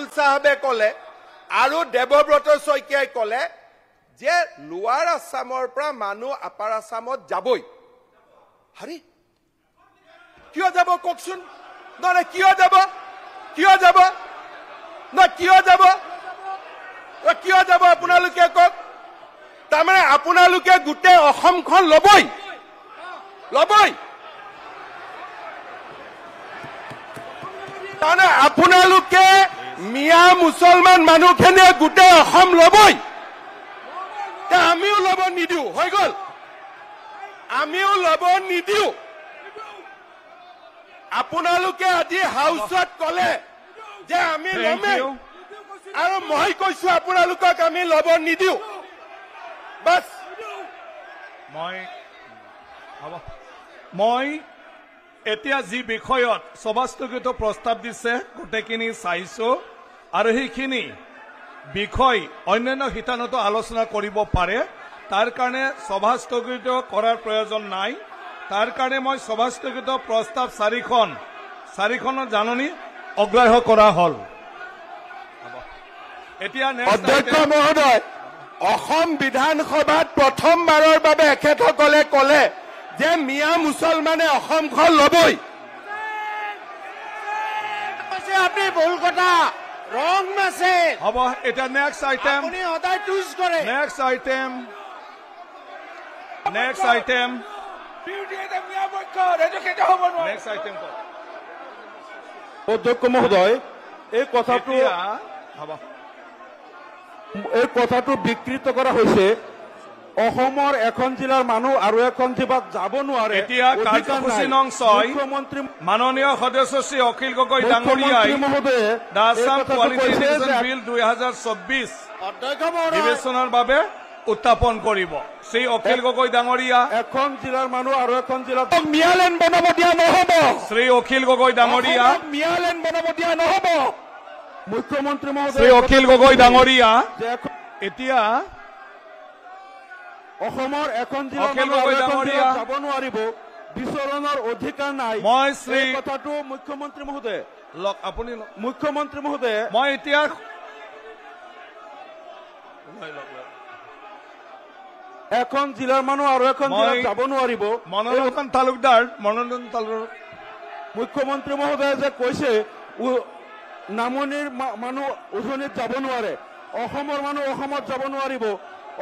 ৰাহুল চাহাবে কলে আৰু দেৱব্ৰত শইকীয়াই কলে যে লোৱাৰ আছামৰ পৰা মানুহ আপাৰ আছামত যাবই হাৰি কিয় যাব কওকচোন নহ'লে কিয় যাব কিয় যাব ন কিয় যাব কিয় যাব আপোনালোকে কওক তাৰমানে আপোনালোকে গোটেই অসমখন ল'বই ল'বই তাৰমানে আপোনালোকে মিয়া মুছলমান মানুহখিনিয়ে গোটেই অসম লবই আমিও লব নিদিওঁ হৈ গল আমিও লব নিদিওঁ আপোনালোকে আজি হাউচত কলে যে আমি লমে আর মই কৈছো আপোনালোকক আমি লব নিদ মই এতিয়া যি বিষয়ত সভাস্থগিত প্ৰস্তাৱ দিছে গোটেইখিনি চাইছো আৰু সেইখিনি বিষয় অন্যান্য শিতানতো আলোচনা কৰিব পাৰে তাৰ কাৰণে সভাস্থগিত কৰাৰ প্ৰয়োজন নাই তাৰ কাৰণে মই সভাস্থগিত প্ৰস্তাৱ চাৰিখন চাৰিখনৰ জাননী অগ্ৰাহ্য কৰা হল এতিয়া মহোদয় অসম বিধানসভাত প্ৰথমবাৰৰ বাবে এখেতসকলে কলে যে মিয়া মুছলমানে অসমখন লবই আপনি ভুল কথা রং মাসে হব এটা নেক্সট আইটেম আপনি সদায় টুইজ করে নেক্সট আইটেম নেক্সট আইটেম অধ্যক্ষ মহোদয় এই কথাটো এই কথাটো বিকৃত কৰা হৈছে অসমৰ এখন জিলাৰ মানুহ আৰু এখন জিলাত যাব নোৱাৰে এতিয়া কাৰ্যসূচী নংশই মুখ্যমন্ত্ৰী মাননীয় সদস্য শ্ৰী অখিল গগৈ ডাঙৰীয়াই দাছাম কোৱালিফিকেশ্যন বিল দুই হাজাৰ চৌবিশ অধ্যক্ষৰ বাবে উত্থাপন কৰিব শ্ৰী অখিল গগৈ ডাঙৰীয়া এখন জিলাৰ মানুহ আৰু এখন জিলাত মিয়ালেন বনাব দিয়া নহব শ্ৰী অখিল গগৈ ডাঙৰীয়া মিয়ালেন বনাব দিয়া নহব মুখ্যমন্ত্ৰী মহোদয় শ্ৰী অখিল গগৈ ডাঙৰীয়া এতিয়া অসমৰ এখন জিলা যাব নোৱাৰিব বিচৰণৰ অধিকাৰ নাই মই শ্ৰী কথাটো মুখ্যমন্ত্ৰী মহোদয়ে আপুনি মুখ্যমন্ত্ৰী মহোদয়ে মই এতিয়া এখন জিলাৰ মানুহ আৰু এখন জিলাত যাব নোৱাৰিব মনোৰঞ্জন তালুকদাৰ মনোৰঞ্জন তালুকৰ মুখ্যমন্ত্ৰী মহোদয়ে যে কৈছে নামনিৰ মানুহ উজনিত যাব নোৱাৰে অসমৰ মানুহ অসমত যাব নোৱাৰিব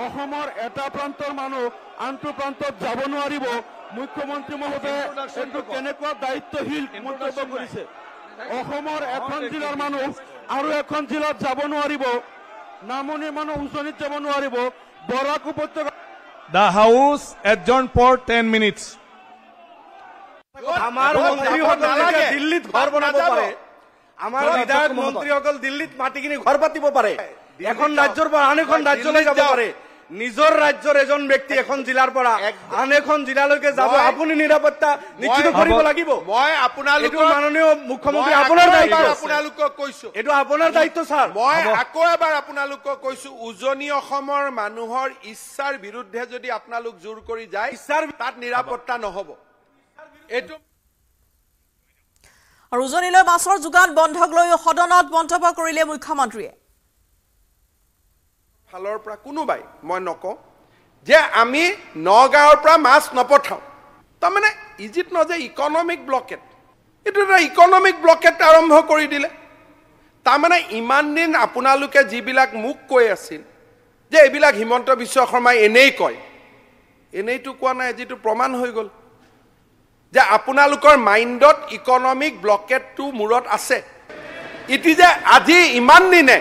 অসমৰ এটা প্ৰান্তৰ মানুহ আনটো প্ৰান্তত যাব নোৱাৰিব মুখ্যমন্ত্ৰী মহোদয়ে কেনেকুৱা দায়িত্বশীল মন্তব্য কৰিছে অসমৰ এখন জিলাৰ মানুহ আৰু এখন জিলাত যাব নোৱাৰিব নামনিৰ মানুহ উজনিত যাব নোৱাৰিব বৰাক উপত্যকা the house adjourn for ten minutes দিল্লীত ঘৰ বনাব পাৰে আমাৰ বিধায়ক মন্ত্ৰীসকল দিল্লীত মাটি কিনি ঘৰ পাতিব পাৰে এখন ৰাজ্যৰ পৰা আন এখন ৰাজ্যলৈ যাব পাৰে নিজৰ ৰাজ্যৰ এজন ব্যক্তি এখন জিলাৰ পৰা আন এখন জিলালৈকে যাব আপুনি নিৰাপত্তা নিশ্চিত কৰিব লাগিব মই আপোনালোকৰ মাননীয় মুখ্যমন্ত্ৰী আপোনাৰ দায়িত্ব আপোনালোকক কৈছো এইটো আপোনাৰ দায়িত্ব ছাৰ মই আকৌ এবাৰ আপোনালোকক কৈছো উজনি অসমৰ মানুহৰ ইচ্ছাৰ বিৰুদ্ধে যদি আপোনালোক জোৰ কৰি যায় ইচ্ছাৰ তাত নিৰাপত্তা নহব এইটো আৰু উজনিলৈ মাছৰ যোগান বন্ধক লৈ সদনত মন্তব্য কৰিলে মুখ্যমন্ত্ৰীয়ে ফালৰ পৰা কোনোবাই মই নকওঁ যে আমি নগাঁৱৰ পৰা মাছ নপঠাওঁ তাৰমানে ইজিত ন যে ইকনমিক ব্লকেট এইটো এটা ইকনমিক ব্লকেট আৰম্ভ কৰি দিলে তাৰমানে ইমান দিন আপোনালোকে যিবিলাক মোক কৈ আছিল যে এইবিলাক হিমন্ত বিশ্ব শৰ্মাই এনেই কয় এনেইতো কোৱা নাই যিটো প্ৰমাণ হৈ গ'ল যে আপোনালোকৰ মাইণ্ডত ইকনমিক ব্লকেটটো মূৰত আছে ইটি যে আজি ইমান দিনে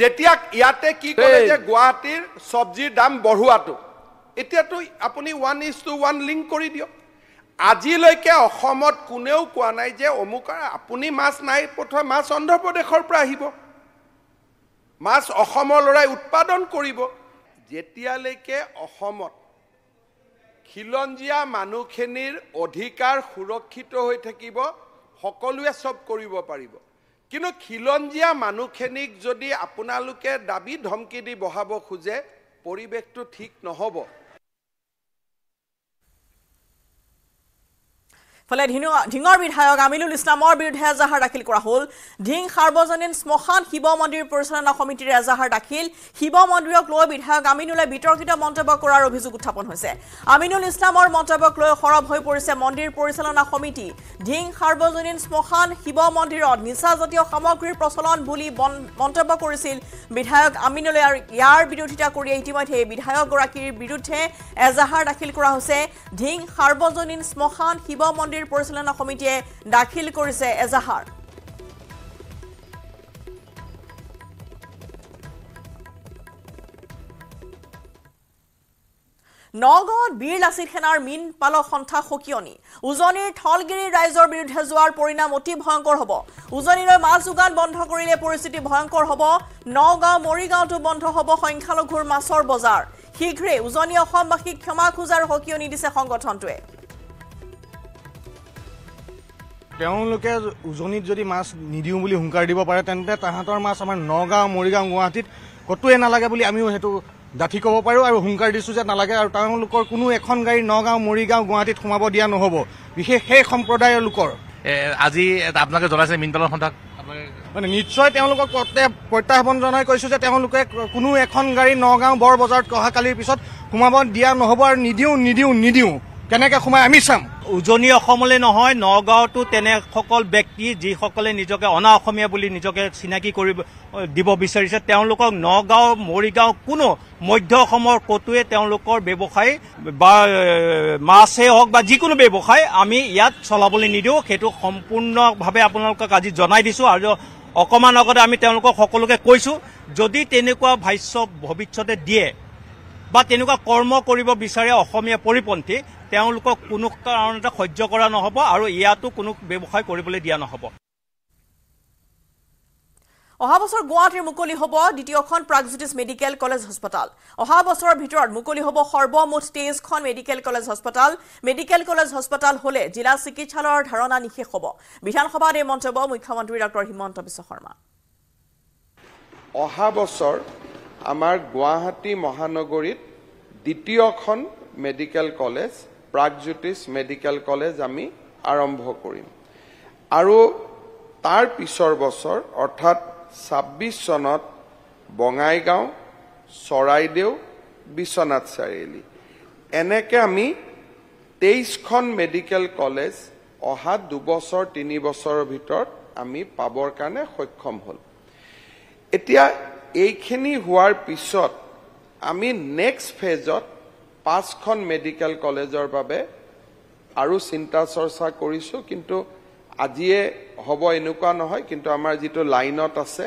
যেতিয়া ইয়াতে কি কৰে যে গুৱাহাটীৰ চব্জিৰ দাম বঢ়োৱাটো এতিয়াতো আপুনি one is to one link কৰি দিয়ক আজিলৈকে অসমত কোনেও কোৱা নাই যে অমুকৰ আপুনি মাছ নাই পঠোৱা মাছ অন্ধ্ৰপ্ৰদেশৰ পৰা আহিব মাছ অসমৰ ল'ৰাই উৎপাদন কৰিব যেতিয়ালৈকে অসমত খিলঞ্জীয়া মানুহখিনিৰ অধিকাৰ সুৰক্ষিত হৈ থাকিব সকলোৱে চব কৰিব পাৰিব কিন্তু খিলঞ্জীয়া মানুহখিনিক যদি আপোনালোকে দাবী ধমকি দি বহাব খোজে পৰিৱেশটো ঠিক নহ'ব ফলে ঢিঙৰ বিধায়ক আমিনুল ইছলামৰ বিৰুদ্ধে এজাহাৰ দাখিল কৰা হ'ল ঢিং সাৰ্বজনীন শ্মশান শিৱ মন্দিৰ পৰিচালনা সমিতিৰ এজাহাৰ দাখিল শিৱ মন্দিৰক লৈ বিধায়ক আমিনুলে বিতৰ্কিত মন্তব্য কৰাৰ অভিযোগ উত্থাপন হৈছে আমিনুল ইছলামৰ মন্তব্যক লৈ সৰব হৈ পৰিছে মন্দিৰ পৰিচালনা সমিতি ঢিং সাৰ্বজনীন শ্মশান শিৱ মন্দিৰত নিচাজাতীয় সামগ্ৰীৰ প্ৰচলন বুলি মন্তব্য কৰিছিল বিধায়ক আমিনুলে আৰু ইয়াৰ বিৰোধিতা কৰিয়ে ইতিমধ্যে বিধায়কগৰাকীৰ বিৰুদ্ধে এজাহাৰ দাখিল কৰা হৈছে ঢিং সাৰ্বজনীন শ্মশান শিৱ মন্দিৰ কাশ্মীৰ পৰিচালনা সমিতিয়ে দাখিল কৰিছে এজাহাৰ নগাঁৱত বীৰ লাচিত সেনাৰ মীন পালক সন্থা সকিয়নি উজনিৰ থলগিৰি ৰাইজৰ বিৰুদ্ধে যোৱাৰ পৰিণাম অতি ভয়ংকৰ হ'ব উজনিলৈ মাছ যোগান বন্ধ কৰিলে পৰিস্থিতি ভয়ংকৰ হ'ব নগাঁও মৰিগাঁৱতো বন্ধ হ'ব সংখ্যালঘুৰ মাছৰ বজাৰ শীঘ্ৰেই উজনি অসমবাসীক ক্ষমা খোজাৰ সকিয়নি দিছে সংগঠনটোৱে তেওঁলোকে উজনিত যদি মাছ নিদিওঁ বুলি হুংকাৰ দিব পাৰে তেন্তে তাহাঁতৰ মাছ আমাৰ নগাঁও মৰিগাঁও গুৱাহাটীত ক'তোৱে নালাগে বুলি আমিও সেইটো ডাঠি ক'ব পাৰোঁ আৰু হুংকাৰ দিছোঁ যে নালাগে আৰু তেওঁলোকৰ কোনো এখন গাড়ী নগাঁও মৰিগাঁও গুৱাহাটীত সোমাব দিয়া নহ'ব বিশেষ সেই সম্প্ৰদায়ৰ লোকৰ আজি আপোনালোকে জনাইছে মীনপালন সন্থা মানে নিশ্চয় তেওঁলোকক প্ৰত্যাহ্বান জনাই কৈছোঁ যে তেওঁলোকে কোনো এখন গাড়ী নগাঁও বৰ বজাৰত অহাকালিৰ পিছত সোমাব দিয়া নহ'ব আৰু নিদিওঁ নিদিওঁ নিদিওঁ কেনেকে সোমাই আমি চাম উজনি অসমলৈ নহয় নগাঁওতো তেনেসকল ব্যক্তি যিসকলে নিজকে অনা অসমীয়া বুলি নিজকে চিনাকি কৰিব দিব বিচাৰিছে তেওঁলোকক নগাঁও মৰিগাঁও কোনো মধ্য অসমৰ ক'তোৱে তেওঁলোকৰ ব্যৱসায় বা মাছেই হওক বা যিকোনো ব্যৱসায় আমি ইয়াত চলাবলৈ নিদিওঁ সেইটো সম্পূৰ্ণভাৱে আপোনালোকক আজি জনাই দিছোঁ আৰু অকণমান আগতে আমি তেওঁলোকক সকলোকে কৈছোঁ যদি তেনেকুৱা ভাষ্য ভৱিষ্যতে দিয়ে বা তেনেকুৱা কৰ্ম কৰিব বিচাৰে অসমীয়া পৰিপন্থী তেওঁলোকক কোনো কাৰণতে সহ্য কৰা নহ'ব আৰু ইয়াতো কোনো ব্যৱসায় কৰিবলৈ দিয়া নহ'ব অহা বছৰ গুৱাহাটীৰ মুকলি হ'ব দ্বিতীয়খন প্ৰাগজ্যোতিষ মেডিকেল কলেজ হস্পিতাল অহা বছৰৰ ভিতৰত মুকলি হ'ব সৰ্বমুঠ তেইছখন medical college hospital medical college hospital হ'লে জিলা চিকিৎসালয়ৰ ধাৰণা নিশেষ হ'ব বিধানসভাত এই মন্তব্য মুখ্যমন্ত্ৰী ডক্টৰ হিমন্ত বিশ্ব শৰ্মা অহা বছৰ আমাৰ গুৱাহাটী মহানগৰীত দ্বিতীয়খন medical college Pragjyotish medical college আমি আৰম্ভ কৰিম আৰু তাৰ পিছৰ বছৰ অৰ্থাৎ ছাব্বিছ চনত বঙাইগাঁও চৰাইদেউ বিশ্বনাথ চাৰিআলি এনেকৈ আমি তেইছখন মেডিকেল কলেজ অহা দুবছৰ তিনি বছৰৰ ভিতৰত আমি পাবৰ কাৰণে সক্ষম হ'ল এতিয়া এইখিনি হোৱাৰ পিছত আমি নেক্সট ফেজত পাঁচখন মেডিকেল কলেজৰ বাবে আৰু চিন্তা চৰ্চা কৰিছোঁ কিন্তু আজিয়ে হ'ব এনেকুৱা নহয় কিন্তু আমাৰ যিটো লাইনত আছে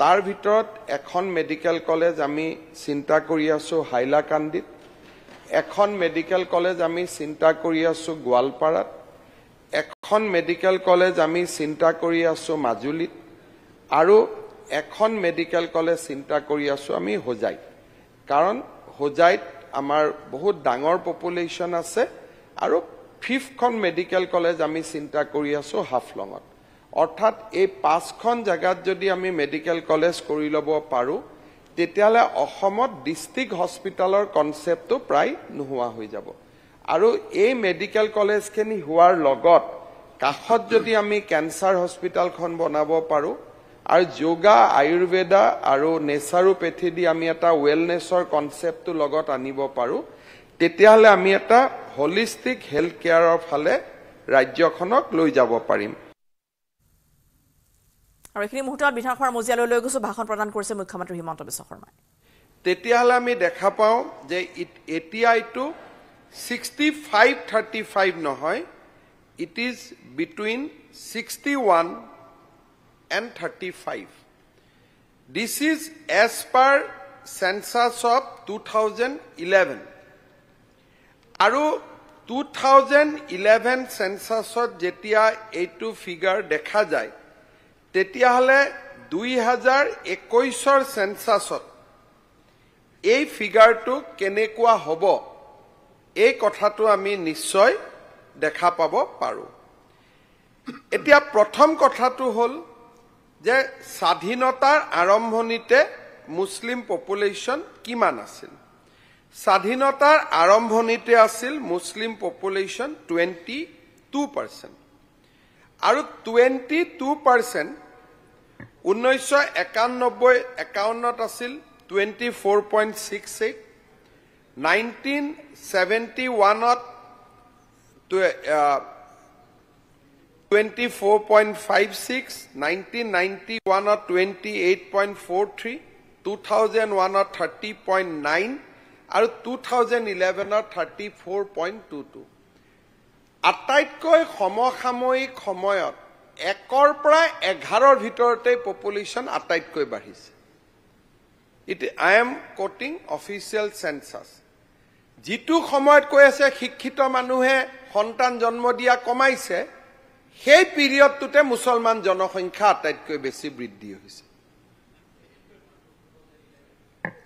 তাৰ ভিতৰত এখন মেডিকেল কলেজ আমি চিন্তা কৰি আছোঁ হাইলাকান্দিত এখন মেডিকেল কলেজ আমি চিন্তা কৰি আছোঁ গোৱালপাৰাত এখন মেডিকেল কলেজ আমি চিন্তা কৰি আছোঁ মাজুলীত আৰু এখন মেডিকেল কলেজ চিন্তা কৰি আছোঁ আমি হোজাইত কাৰণ হোজাইত আমাৰ বহুত ডাঙৰ পপুলেশ্যন আছে আৰু ফিফখন মেডিকেল কলেজ আমি চিন্তা কৰি আছোঁ হাফলঙত অৰ্থাৎ এই পাঁচখন জেগাত যদি আমি মেডিকেল কলেজ কৰি ল'ব পাৰোঁ তেতিয়াহ'লে অসমত ডিষ্ট্ৰিক্ট হস্পিটেলৰ কনচেপ্টটো প্ৰায় নোহোৱা হৈ যাব আৰু এই মেডিকেল কলেজখিনি হোৱাৰ লগত কাষত যদি আমি কেঞ্চাৰ হস্পিটেলখন বনাব পাৰোঁ আৰু যোগা আয়ুৰ্বেদা আৰু নেচাৰোপেথী দি আমি এটা ৱেলনেছৰ কনচেপ্টটো লগত আনিব পাৰোঁ তেতিয়াহ'লে আমি এটা হলিষ্টিক হেল্থ কেয়াৰৰ ফালে ৰাজ্যখনক লৈ যাব পাৰিম লৈ গৈছোঁ ভাষণ প্ৰদান কৰিছে মুখ্যমন্ত্ৰী হিমন্ত বিশ্ব শৰ্মাই তেতিয়াহ'লে আমি দেখা পাওঁ যে এতিয়া এইটো ছিক্সটি ফাইভ থাৰ্টি ফাইভ নহয় it is between sixty one and 35. This is as per census of 2011. Aru 2011 census of JTA A2 figure dekha jai. Tetia hale 2021 census of. A figure to kenekua hobo. A kothatu ami nisoi dekha pabo paru. Etia protom kothatu hole. যে স্বাধীনতাৰ আৰম্ভণিতে মুছলিম population কিমান আছিল স্বাধীনতাৰ আৰম্ভণিতে আছিল Muslim population twenty two percent আৰু twenty two percent ঊনৈছশ একানব্বৈ একাৱন্নত আছিল twenty four point six eight nineteen seventy ওৱানত 24.56, 1991ত 28.43, 2001ত 30.9 আৰু 2011ত 34.22 আটাইতকৈ সমসাময়িক সময়ত একৰ পৰা এঘাৰৰ ভিতৰতে পপুলেশ্যন আটাইতকৈ বাঢ়িছে it I am quoting official census যিটো সময়ত কৈ আছে শিক্ষিত মানুহে সন্তান জন্ম দিয়া কমাইছে সেই পিৰিয়ডটোতে মুছলমান জনসংখ্যা আটাইতকৈ বেছি বৃদ্ধি হৈছে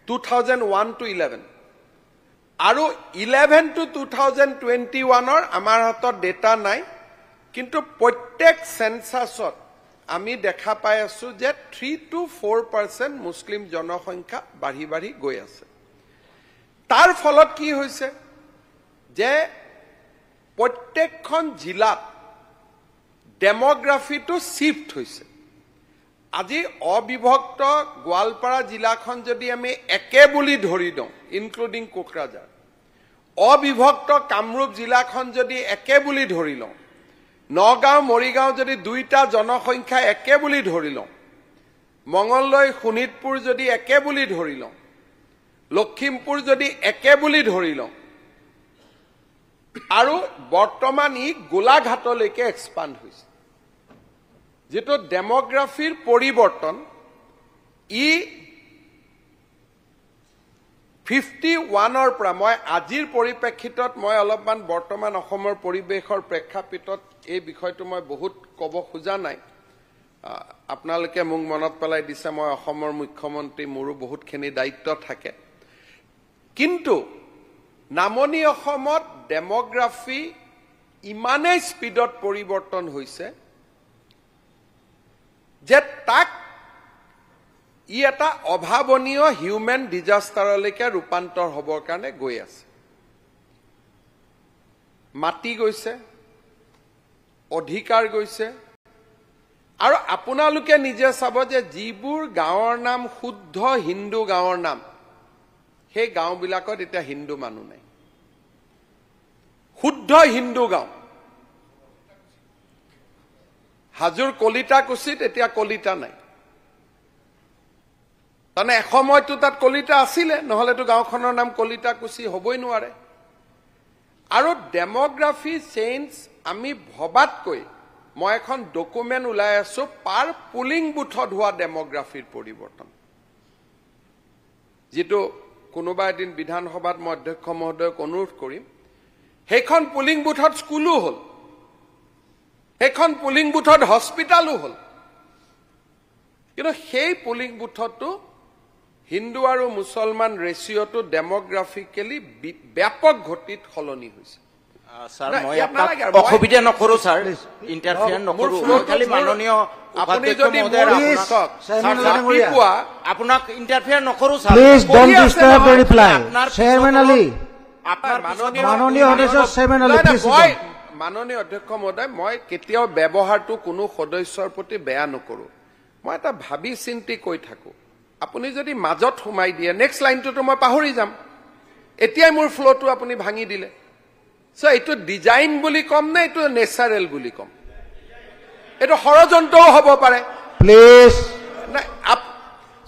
two thousand one to eleven আৰু eleven to two thousand twenty ওৱানৰ আমাৰ হাতত ডেটা নাই কিন্তু প্ৰত্যেক চেঞ্চাছত আমি দেখা পাই আছো যে থ্ৰী টু ফ'ৰ পাৰ্চেণ্ট মুছলিম জনসংখ্যা বাঢ়ি বাঢ়ি গৈ আছে তাৰ ফলত কি হৈছে যে প্ৰত্যেকখন জিলাত ডেমগ্ৰাফিটো শ্বিফ্ট হৈছে আজি অবিভক্ত গোৱালপাৰা জিলাখন যদি আমি একে বুলি ধৰি দিওঁ ইনক্লুডিং কোকৰাঝাৰ অবিভক্ত কামৰূপ জিলাখন যদি একে বুলি ধৰি লওঁ নগাঁও মৰিগাঁও যদি দুইটা জনসংখ্যা একে বুলি ধৰি লওঁ মঙলদৈ শোণিতপুৰ যদি একে বুলি ধৰি লওঁ লখিমপুৰ যদি একে বুলি ধৰি লওঁ আৰু বৰ্তমান ই গোলাঘাটলৈকে এক্সপাণ্ড হৈছে যিটো ডেমগ্ৰাফিৰ পৰিৱৰ্তন ই ফিফটি ওৱানৰ পৰা মই আজিৰ পৰিপ্ৰেক্ষিতত মই অলপমান বৰ্তমান অসমৰ পৰিৱেশৰ প্ৰেক্ষাপটত এই বিষয়টো মই বহুত ক'ব খোজা নাই আপোনালোকে মোক মনত পেলাই দিছে মই অসমৰ মুখ্যমন্ত্ৰী মোৰো বহুতখিনি দায়িত্ব থাকে কিন্তু নামনি অসমত ডেমগ্ৰাফি ইমানেই স্পীডত পৰিৱৰ্তন হৈছে যে তাক ই এটা অভাৱনীয় হিউমেন ডিজাষ্টাৰলৈকে ৰূপান্তৰ হ'বৰ কাৰণে গৈ আছে মাটি গৈছে অধিকাৰ গৈছে আৰু আপোনালোকে নিজে চাব যে যিবোৰ গাঁৱৰ নাম শুদ্ধ হিন্দু গাঁৱৰ নাম সেই গাঁওবিলাকত এতিয়া হিন্দু মানুহ নাই শুদ্ধ হিন্দু গাঁও হাজোৰ কলিতা কুছিত এতিয়া কলিতা নাই তাৰমানে এসময়তো তাত কলিতা আছিলে নহলেতো গাঁওখনৰ নাম কলিতা কুছি হবই নোৱাৰে আৰু ডেমগ্ৰাফি চেঞ্জ আমি ভবাতকৈ মই এখন ডকুমেণ্ট ওলাই আছো পাৰ পুলিং বুথত হোৱা ডেমগ্ৰাফিৰ পৰিৱৰ্তন যিটো কোনোবা এদিন বিধানসভাত মই অধ্যক্ষ মহোদয়ক অনুৰোধ কৰিম সেইখন পুলিং বুথত স্কুলো হ'ল সেইখন পুলিং বুথত হস্পিটেলো হ'ল কিন্তু সেই পুলিং বুথতো হিন্দু আৰু মুছলমান ৰেচিঅ'টো ডেমগ্ৰাফিকেলি ব্যাপক ঘটিত সলনি হৈছে অসুবিধা নকৰো আপোনাক ইণ্টাৰফেয়াৰ নকৰো আপোনাৰ মাননীয় সদস্য চেয়াৰমেন আলী মাননীয় অধ্যক্ষ মহোদয় মই কেতিয়াও ব্যৱহাৰটো কোনো সদস্যৰ প্ৰতি বেয়া নকৰো মই এটা ভাবি চিন্তি কৈ থাকো আপুনি যদি মাজত সোমাই দিয়ে নেক্সট লাইনটোতো মই পাহৰি যাম এতিয়াই মোৰ ফ্ল'টো আপুনি ভাঙি দিলে চ' এইটো ডিজাইন বুলি ক'ম নে এইটো নেচাৰেল বুলি ক'ম এইটো ষড়যন্ত্ৰও হ'ব পাৰে প্লিজ নাই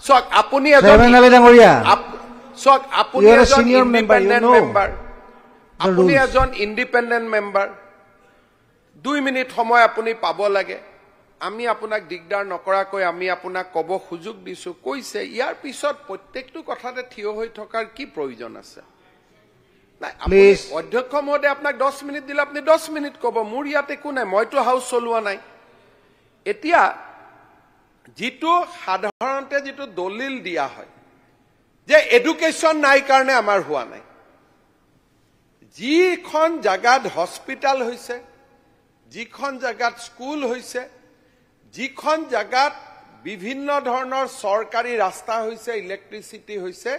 চাওক আপুনি এজন ইণ্ডিপেণ্ডেণ্ট মেম্বাৰ আপুনি এজন ইণ্ডিপেণ্ডেণ্ট মেম্বাৰ দুই মিনিট সময় আপুনি পাব লাগে আমি আপোনাক দিগদাৰ নকৰাকৈ আমি আপোনাক ক'ব সুযোগ দিছোঁ কৈছে ইয়াৰ পিছত প্ৰত্যেকটো কথাতে থিয় হৈ থকাৰ কি প্ৰয়োজন আছে অধ্যক্ষ মহোদয়ে আপোনাক দহ মিনিট দিলে আপুনি দহ মিনিট ক'ব মোৰ ইয়াত একো নাই মইতো হাউচ চলোৱা নাই এতিয়া যিটো সাধাৰণতে যিটো দলিল দিয়া হয় যে এডুকেশ্যন নাই কাৰণে আমাৰ হোৱা নাই যিখন জেগাত হস্পিটেল হৈছে যিখন জেগাত স্কুল হৈছে যিখন জেগাত বিভিন্ন ধৰণৰ চৰকাৰী ৰাস্তা হৈছে ইলেক্ট্ৰিচিটি হৈছে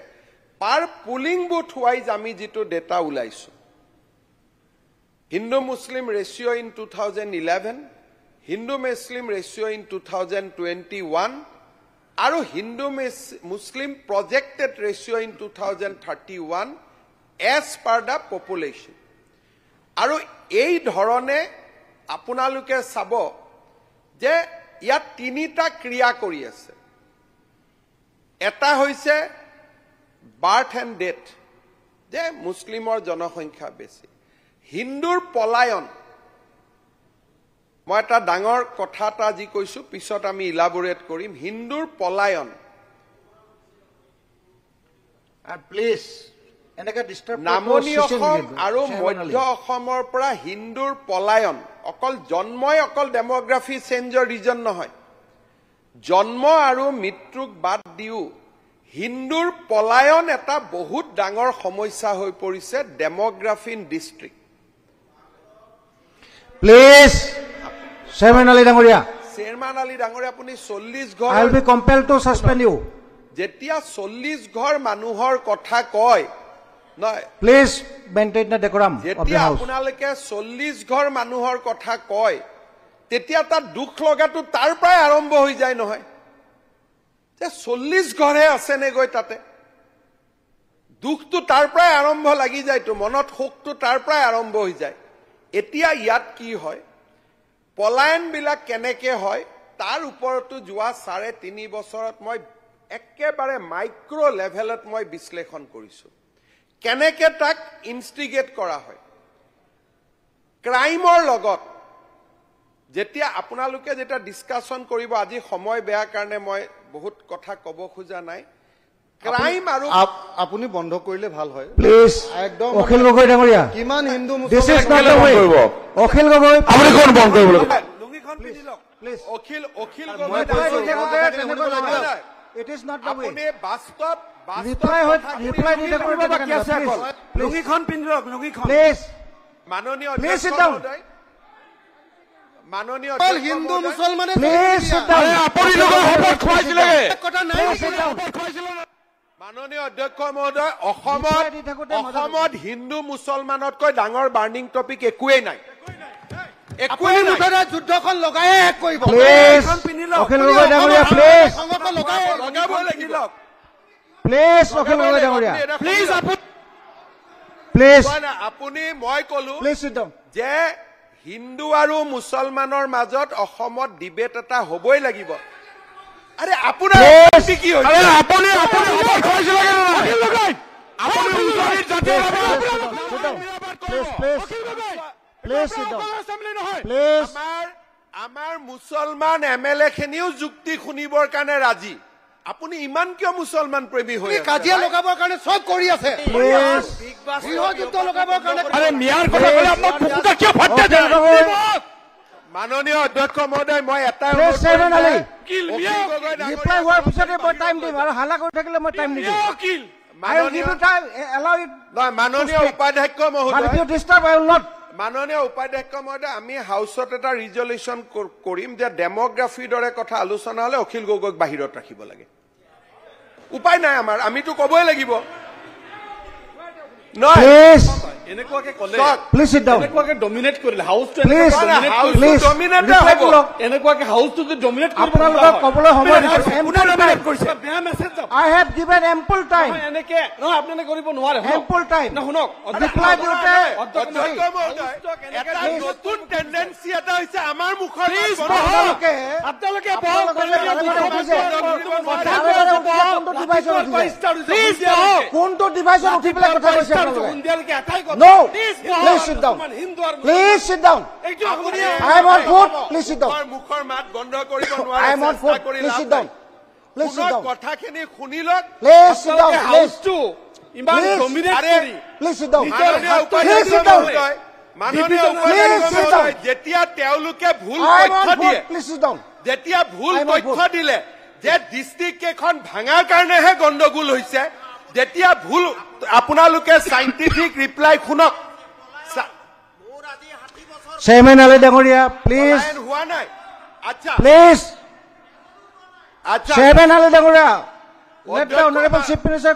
পাৰ পুলিং বুথ ৱাইজ আমি যিটো ডেটা ওলাইছো Hindu Muslim ratio' in two thousand eleven Hindu Muslim ratio' in two thousand twenty one আৰু Hindu Muslim projected ratio' in two thousand thirty one as per the population আৰু এই ধৰণে আপোনালোকে চাব যে ইয়াত তিনিটা ক্ৰিয়া কৰি আছে এটা হৈছে বাৰ্থ এণ্ড ডেথ যে মুছলিমৰ জনসংখ্যা বেছি হিন্দুৰ পলায়ন মই এটা ডাঙৰ কথা এটা যি কৈছো পিছত আমি ইলাবৰেট কৰিম হিন্দুৰ পলায়ন নামনি অসম আৰু মধ্য অসমৰ পৰা হিন্দুৰ পলায়ন অকল জন্মই অকল ডেমগ্ৰাফি চেঞ্জৰ ৰিজন নহয় জন্ম আৰু মৃত্যুক বাদ দিও হিন্দুৰ পলায়ন এটা বহুত ডাঙৰ সমস্যা হৈ পৰিছে demography in district please chairman Ali ডাঙৰীয়া চেয়াৰমেন আলী ডাঙৰীয়া আপুনি চল্লিশ ঘৰ যেতিয়া চল্লিশ ঘৰ মানুহৰ কথা কয় প্লিজ মেইনটেইন দা ডেকোৰাম যেতিয়া আপোনালোকে চল্লিশ ঘৰ মানুহৰ কথা কয় তেতিয়া তাত দুখ লগাটো তাৰ পৰাই আৰম্ভ হৈ যায় নহয় যে চল্লিশ ঘৰহে আছেনে গৈ তাতে দুখটো তাৰ পৰাই আৰম্ভ লাগি যায়তো মনত শোকটো তাৰ পৰাই আৰম্ভ হৈ যায় এতিয়া ইয়াত কি হয় পলায়নবিলাক কেনেকৈ হয় তাৰ ওপৰতো যোৱা চাৰে তিনি বছৰত মই একেবাৰে মাইক্ৰ' লেভেলত মই বিশ্লেষণ কৰিছোঁ কেনেকে তাক ইনষ্টিগেট কৰা হয় ক্ৰাইমৰ লগত যেতিয়া আপোনালোকে যেতিয়া ডিছকাশ্যন কৰিব আজি সময় বেয়া কাৰণে মই বহুত কথা ক'ব খোজা নাই ক্ৰাইম আৰু আপুনি বন্ধ কৰিলে ভাল হয় প্লিজ একদম অখিল গগৈ ডাঙৰীয়া কিমান হিন্দু অখিল গগৈ আপুনি কোন বন্ধ কৰিব লাগিব Akhil Akhil Gogoi it is not the way আপুনি বাস্তৱ মাননীয় অসমত অসমত হিন্দু মুছলমানতকৈ ডাঙৰ বাৰ্ণিং টপিক একোৱেই নাই একোৱেই মুঠতে যুদ্ধখন লগায়ে শেষ কৰিব প্লিজ অখিল গগৈ আপুনি মই কলো যে হিন্দু আৰু মুছলমানৰ মাজত অসমত ডিবেট এটা হবই লাগিব আমাৰ মুছলমান এম এল এ খিনিও যুক্তি শুনিবৰ কাৰণে ৰাজি আপুনি ইমান কিয় মুছলমান প্ৰেমী হৈ কাজিয়া লগাবৰ কাৰণে চব কৰি আছে মাননীয় অধ্যক্ষ মহোদয় মই এটাই হোৱাৰ পিছতে কৰি থাকিলে মই টাইম দিম মাননীয় উপাধ্যক্ষ মহোদয় মাননীয় উপাধ্যক্ষ মহোদয় আমি হাউচত এটা ৰিজলিউচন কৰিম যে ডেমগ্ৰাফিৰ দৰে কথা আলোচনা হ'লে অখিল গগৈক বাহিৰত ৰাখিব লাগে উপায় নাই আমাৰ আমিতো ক'বই লাগিব নহয় কোনটো ডিভাইচত উঠি পেলাই কথা কৈছে No! Please sit down. Please sit down. I am on foot. Please sit down. I am on foot. Please sit down. Please sit down. Please sit down. Please sit down. যেতিয়া তেওঁলোকে ভুল তথ্য দিয়ে যেতিয়া ভুল তথ্য দিলে যে ডিষ্ট্ৰিক্ট কেইখন ভাঙাৰ কাৰণেহে গণ্ডগোল হৈছে যেতিয়া ভুল আপোনালোকে সাইন্টিফিক ৰিপ্লাই শুনক চেয়াৰমেন আলী ডাঙৰীয়া প্লিজ হোৱা নাই আচ্ছা প্লিজ চেয়াৰমেন আলী ডাঙৰীয়া মুখ্যমন্ত্ৰীয়ে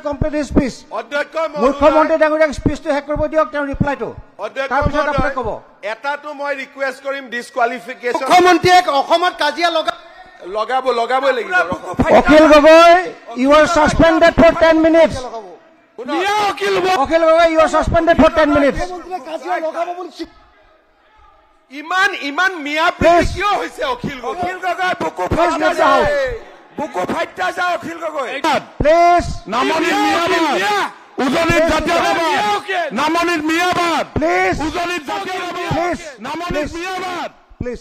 অসমত কাজিয়া লগা লগাব লগাব লাগিব Akhil Gogoi you are suspended for ten minutes Akhil Gogoi you are suspended for ten minutes ইমান ইমান মিয়া প্রেস কিয় হইছে অখিল গগৈ অখিল গগৈ বুকু ফাইট যাও বুকু ফাইট যাও অখিল গগৈ প্লিজ নামনি মিয়া উজনিত জাতীয়তাবাদ নামনিত মিয়াবাদ প্লিজ উজনিত জাতীয়তাবাদ নামনিত মিয়াবাদ প্লিজ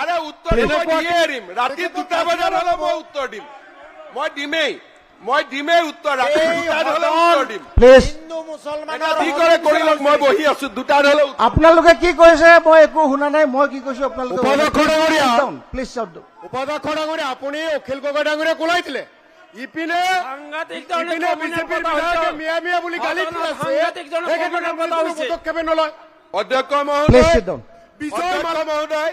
আরে উত্তর দিম রাতে দুটা বাজার হলে মই উত্তর দিম মই দিমেই মই দিমেই উত্তর রাতে দুটা হলে উত্তর দিম প্লিজ কি করে করি লোক মই বহি আছো দুটা হলে আপনার কি কইছে মই একো শুনা নাই মই কি কইছো আপনার লোকে উপাধ্যক্ষ ডাঙরিয়া প্লিজ শব্দ উপাধ্যক্ষ ডাঙরিয়া আপনি অখিল গগৈ ডাঙরিয়া কোলাইছিলে ইপিনে ইপিনে বিজেপির মহিলাকে মিয়া মিয়া বলে গালি দিয়েছে এক জনের পদক্ষেপে নলয় অধ্যক্ষ মহোদয় বিজয় মালা মহোদয়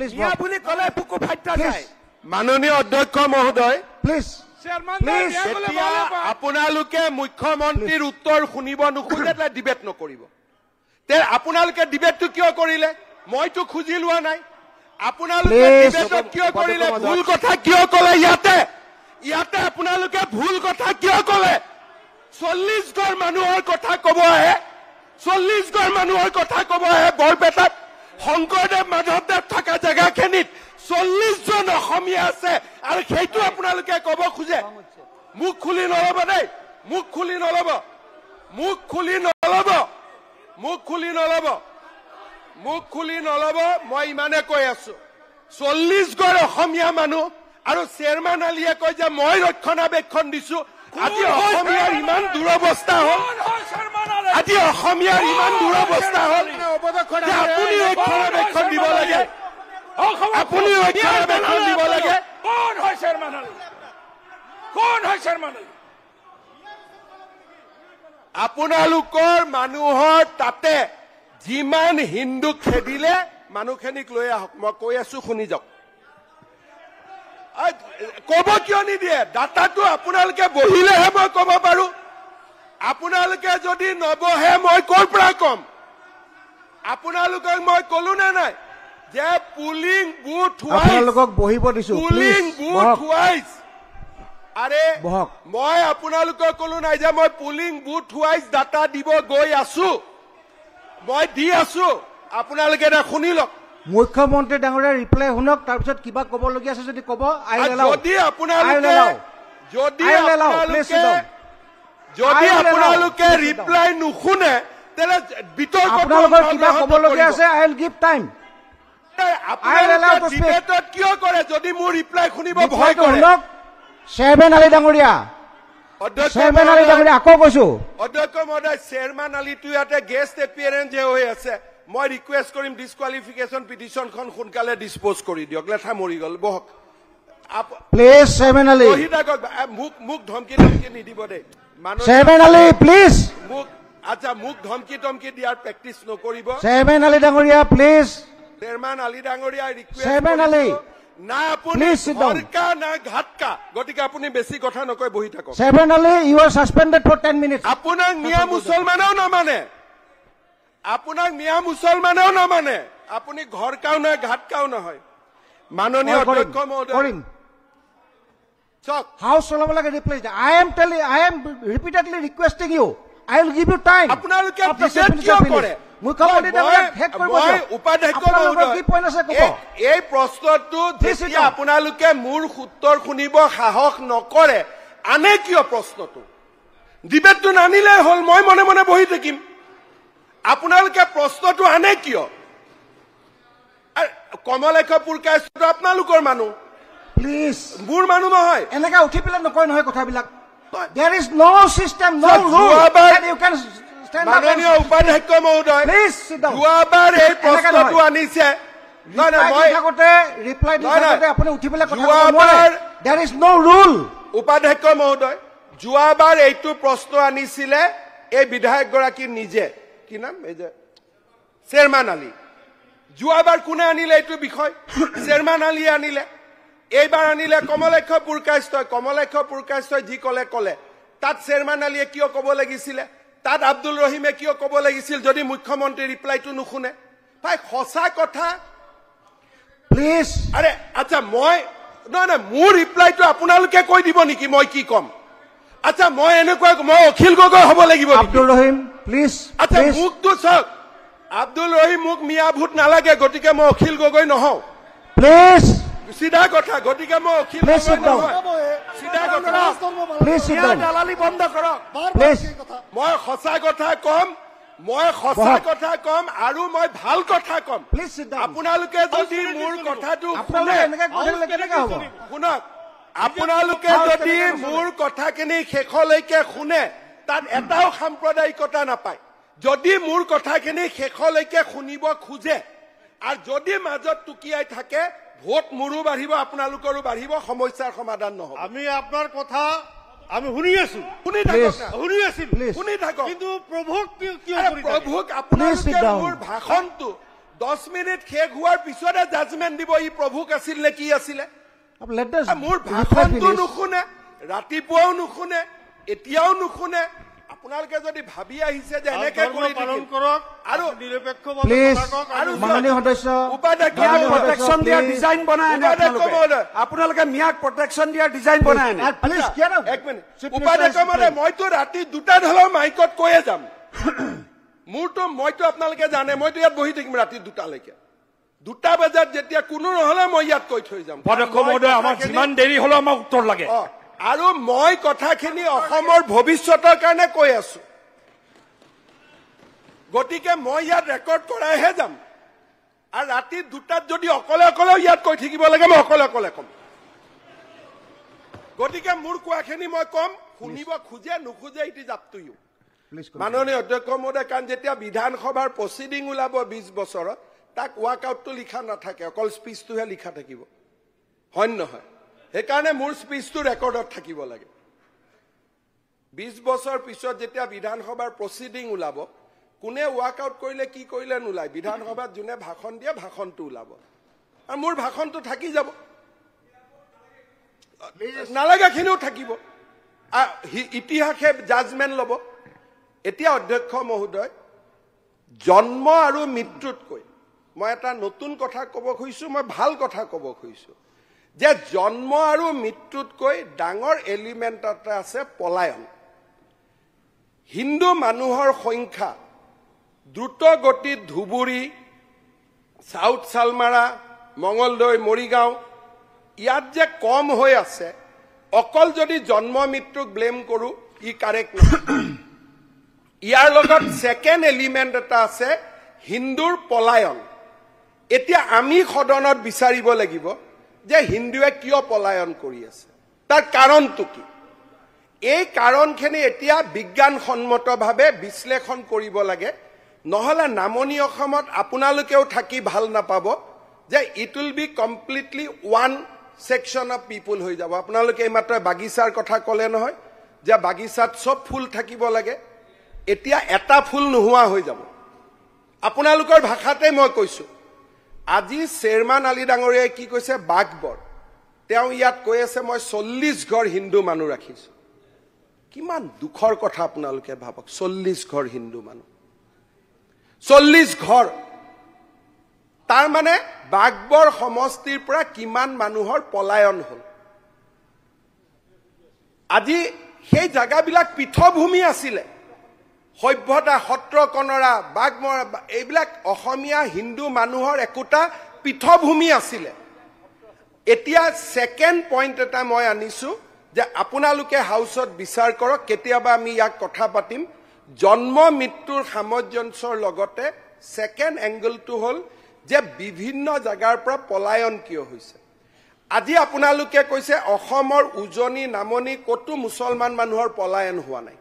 প্লিজ বিয়া বুলি কলে বুকু ফাইটা যায় মাননীয় অধ্যক্ষ মহোদয় প্লিজ আপোনালোকে মুখ্যমন্ত্ৰীৰ উত্তৰ শুনিব নুখুজে ডিবেট নকৰিব আপোনালোকে ডিবেটটো কিয় কৰিলে মইতো খুজি লোৱা নাই আপোনালোকে ভুল কথা কিয় কলে ইয়াতে ইয়াতে আপোনালোকে ভুল কথা কিয় কলে চল্লিশগড় মানুহৰ কথা কব আহে চল্লিশগড় মানুহৰ কথা কব আহে বৰপেটাত শংকৰদেৱ মাধৱদেৱ থকা জেগাখিনিত চল্লিশ জন অসমীয়া আছে আৰু সেইটো আপোনালোকে কব খোজে মুখ খুলি নলব দেই মুখ খুলি নলব মুখ খুলি নলব মুখ খুলি নলব মুখ খুলি নলব মই ইমানে কৈ আছো চল্লিশগৰ অসমীয়া মানুহ আৰু চেয়াৰমেন আলিয়ে কয় যে মই ৰক্ষণাবেক্ষণ দিছো আজি অসমীয়াৰ ইমান দুৰৱস্থা হ'ল আজি অসমীয়াৰ ইমান দুৰৱস্থা হ'ল আপুনি ৰক্ষণাবেক্ষণ দিব লাগে আপুনি ৰক্ষণাবেক্ষণ দিব লাগে আপোনালোকৰ মানুহৰ তাতে যিমান হিন্দু খেদিলে মানুহখিনিক লৈ আহক মই কৈ আছো শুনি যাওক কব কিয় নিদিয়ে ডাটাটো আপোনালোকে বহিলেহে মই কব পাৰো আপোনালোকে যদি নবহে মই কৰ পৰা কম আপোনালোকক মই কলো নে নাই যে পুলিং বুথ বহিব দিছো পুলিং বুথ ৱাইজ আৰে মই আপোনালোক কলো নাই যে মই পুলিং বুথ ৱাইজ ডাটা দিব গৈ আছো মই দি আছো আপোনালোকে শুনি লওক মুখ্যমন্ত্ৰী ডাঙৰীয়া ৰিপ্লাই শুনক তাৰপিছত কিবা কবলগীয়া আছে যদি কব আই যদি যদি আপোনালোকে ৰিপ্লাই নুশুনে আপোনালোকৰ কিবা কবলগীয়া আছে আই উইল গিভ টাইম আকৌ কৈছো অধ্যক্ষ মহোদয় চেয়াৰমেন আলিটো ইয়াতে গেষ্ট এপিয়াৰেঞ্চ হৈ আছে মই রিকুয়েস্ট করিম ডিসকালিফিকেশন পিটিশন খন সোনকালে ডিসপোজ করে দিয়ক লেঠা মরি গল বহক প্লিজ সেভেন আলি রোহিতা কক মুখ মুখ ধমকি ধমকি নিদিব দে সেভেন আলি প্লিজ মুখ আচ্ছা মুখ ধমকি টমকি দিয়ার প্র্যাকটিস নকরিব সেভেন আলি ডাঙ্গরিয়া প্লিজ চেয়ারম্যান আলি ডাঙ্গরিয়া রিকুয়েস্ট সেভেন আলি না আপনি সরকা না ঘাটকা গতিকে আপনি বেশি কথা নকয় বহি থাকো Sherman Ali you are suspended for ten minute আপনার নিয়া মুসলমানও নমানে মানে আপোনাক মিয়া মুসলমানেও নামানে আপুনি ঘৰ কাও নহয় ঘাট কাও নহয় মাননীয় অধ্যক্ষ মহোদয় এই প্ৰশ্নটো আপোনালোকে মোৰ সুত্তৰ শুনিব সাহস নকৰে আনে কিয় প্ৰশ্নটো ডিবেটটো নানিলে হল মই মনে মনে বহি থাকিম আপোনালোকে প্ৰশ্নটো আনে কিয় কমলেখ পুৰকাইছো আপোনালোকৰ মানুহ প্লিজ মোৰ মানুহ নহয় এনেকে উঠি পেলাই নকয় নহয় কথাবিলাক উপাধ্যক্ষ মহোদয় যোৱাবাৰ এইটো প্ৰশ্ন আনিছিলে এই বিধায়ক নিজে কি নাম এই যে চেয়াৰমেন আলী যোৱাবাৰ কোনে আনিলে এইটো বিষয় চেয়াৰমেন আলীয়ে আনিলে এইবাৰ আনিলে কমলক্ষ পুৰকাশ্যই কমলক্ষ পুৰকাশ্যই যি ক'লে ক'লে তাত চেয়াৰমেন আলীয়ে কিয় ক'ব লাগিছিলে তাত আব্দুল ৰহিমে কিয় ক'ব লাগিছিল যদি মুখ্যমন্ত্ৰী ৰিপ্লাইটো নুশুনে ভাই সঁচা কথা প্লিজ আচ্ছা মই নহয় নহয় মোৰ ৰিপ্লাইটো আপোনালোকে কৈ দিব নেকি মই কি ক'ম আচ্ছা মই এনেকুৱা মই অখিল গগৈ হব লাগিব আব্দুল ৰহিম প্লিজ আচ্ছা মোকতো চাওক আব্দুল ৰহিম মোক মিয়া ভূত নালাগে গতিকে মই অখিল গগৈ নহওঁ প্লিজ চিধা কথা গতিকে মই অখিল দালালি বন্ধ কৰক মই সঁচা কথা কম মই সঁচা কথা কম আৰু মই ভাল কথা কম আপোনালোকে যদি মোৰ কথাটো শুনক আপোনালোকে যদি মোৰ কথাখিনি শেষলৈকে শুনে তাত এটাও সাম্প্ৰদায়িকতা নাপায় যদি মোৰ কথাখিনি শেষলৈকে শুনিব খোজে আৰু যদি মাজত টুকিয়াই থাকে ভোট মোৰো বাঢ়িব আপোনালোকৰো বাঢ়িব সমস্যাৰ সমাধান নহয় আমি আপোনাৰ কথা আমি শুনি আছো শুনি থাকক শুনি আছিল শুনি থাকক কিন্তু প্ৰভুক প্ৰভুক আপোনালোকে মোৰ ভাষণটো দহ মিনিট শেষ হোৱাৰ পিছতে জাজমেণ্ট দিব ই প্ৰভুক আছিল নে কি আছিলে Ah, মোৰ ভাষণটো আপোনালোকে যদি মানে মইতো ৰাতি দুটাত হলেও মাইকত কৈয়ে যাম মোৰতো মইতো আপোনালোকে জানে মইতো ইয়াত বহি থাকিম ৰাতি দুটালৈকে দুটা বজাত যেতিয়া কোনো নহলে মই ইয়াত কৈ থৈ যাম মহোদয় আমাক যিমান দেৰি হলেও আমাক উত্তৰ লাগে আৰু মই কথাখিনি অসমৰ ভৱিষ্যতৰ কাৰণে কৈ আছো গতিকে মই ইয়াত ৰেকৰ্ড কৰাইহে যাম আৰু ৰাতি দুটাত যদি অকলে অকলেও ইয়াত কৈ থাকিব লাগে মই অকলে অকলে কম গতিকে মোৰ কোৱাখিনি মই কম শুনিব খোজে নোখোজে ইটি জাপটো মাননীয় অধ্যক্ষ মহোদয় কাৰণ যেতিয়া বিধানসভাৰ প্ৰচিডিং ওলাব বিশ বছৰত তাক আউটটো লিখা নাথাকে অকল স্পীচটোহে লিখা থাকিব হয় নহয় সেইকাৰণে মোৰ স্পীচটো ৰেকৰ্ডত থাকিব লাগে বিশ বছৰ পিছত যেতিয়া বিধানসভাৰ প্ৰচিডিং ওলাব কোনে আউট কৰিলে কি কৰিলে নোলায় বিধানসভাত যোনে ভাষণ দিয়ে ভাষণটো ওলাব আৰু মোৰ ভাষণটো থাকি যাব নালাগাখিনিও থাকিব ইতিহাসে জাজমেণ্ট ল'ব এতিয়া অধ্যক্ষ মহোদয় জন্ম আৰু মৃত্যুতকৈ মই এটা নতুন কথা ক'ব খুজিছোঁ মই ভাল কথা ক'ব খুজিছোঁ যে জন্ম আৰু মৃত্যুতকৈ ডাঙৰ এলিমেণ্ট এটা আছে পলায়ন হিন্দু মানুহৰ সংখ্যা দ্ৰুত গতিত ধুবুৰী চাউথ চালমাৰা মঙলদৈ মৰিগাঁও ইয়াত যে কম হৈ আছে অকল যদি জন্ম মৃত্যুক ব্লেম কৰোঁ ই কাৰেক্ট ইয়াৰ লগত ছেকেণ্ড এলিমেণ্ট এটা আছে হিন্দুৰ পলায়ন এতিয়া আমি সদনত বিচাৰিব লাগিব যে হিন্দুৱে কিয় পলায়ন কৰি আছে তাৰ কাৰণটো কি এই কাৰণখিনি এতিয়া বিজ্ঞানসন্মতভাৱে বিশ্লেষণ কৰিব লাগে নহ'লে নামনি অসমত আপোনালোকেও থাকি ভাল নাপাব যে it will be completely one section of people হৈ যাব আপোনালোকে এইমাত্ৰ বাগিচাৰ কথা ক'লে নহয় যে বাগিচাত চব ফুল থাকিব লাগে এতিয়া এটা ফুল নোহোৱা হৈ যাব আপোনালোকৰ ভাষাতে মই কৈছোঁ আজি শ্বেৰমান আলী ডাঙৰীয়াই কি কৈছে বাঘবৰ তেওঁ ইয়াত কৈ আছে মই চল্লিছ ঘৰ হিন্দু মানুহ ৰাখিছো কিমান দুখৰ কথা আপোনালোকে ভাবক চল্লিছ ঘৰ হিন্দু মানুহ চল্লিছ ঘৰ তাৰমানে বাঘবৰ সমষ্টিৰ পৰা কিমান মানুহৰ পলায়ন হ'ল আজি সেই জাগাবিলাক পৃথভূমি আছিলে সভ্যতা সত্ৰ কনৰা বাঘমৰা এইবিলাক অসমীয়া হিন্দু মানুহৰ একোটা পৃথভূমি আছিলে এতিয়া ছেকেণ্ড পইণ্ট এটা মই আনিছোঁ যে আপোনালোকে হাউচত বিচাৰ কৰক কেতিয়াবা আমি ইয়াক কথা পাতিম জন্ম মৃত্যুৰ সামঞ্জস্যৰ লগতে ছেকেণ্ড এংগলটো হ'ল যে বিভিন্ন জেগাৰ পৰা পলায়ন কিয় হৈছে আজি আপোনালোকে কৈছে অসমৰ উজনি নামনি ক'তো মুছলমান মানুহৰ পলায়ন হোৱা নাই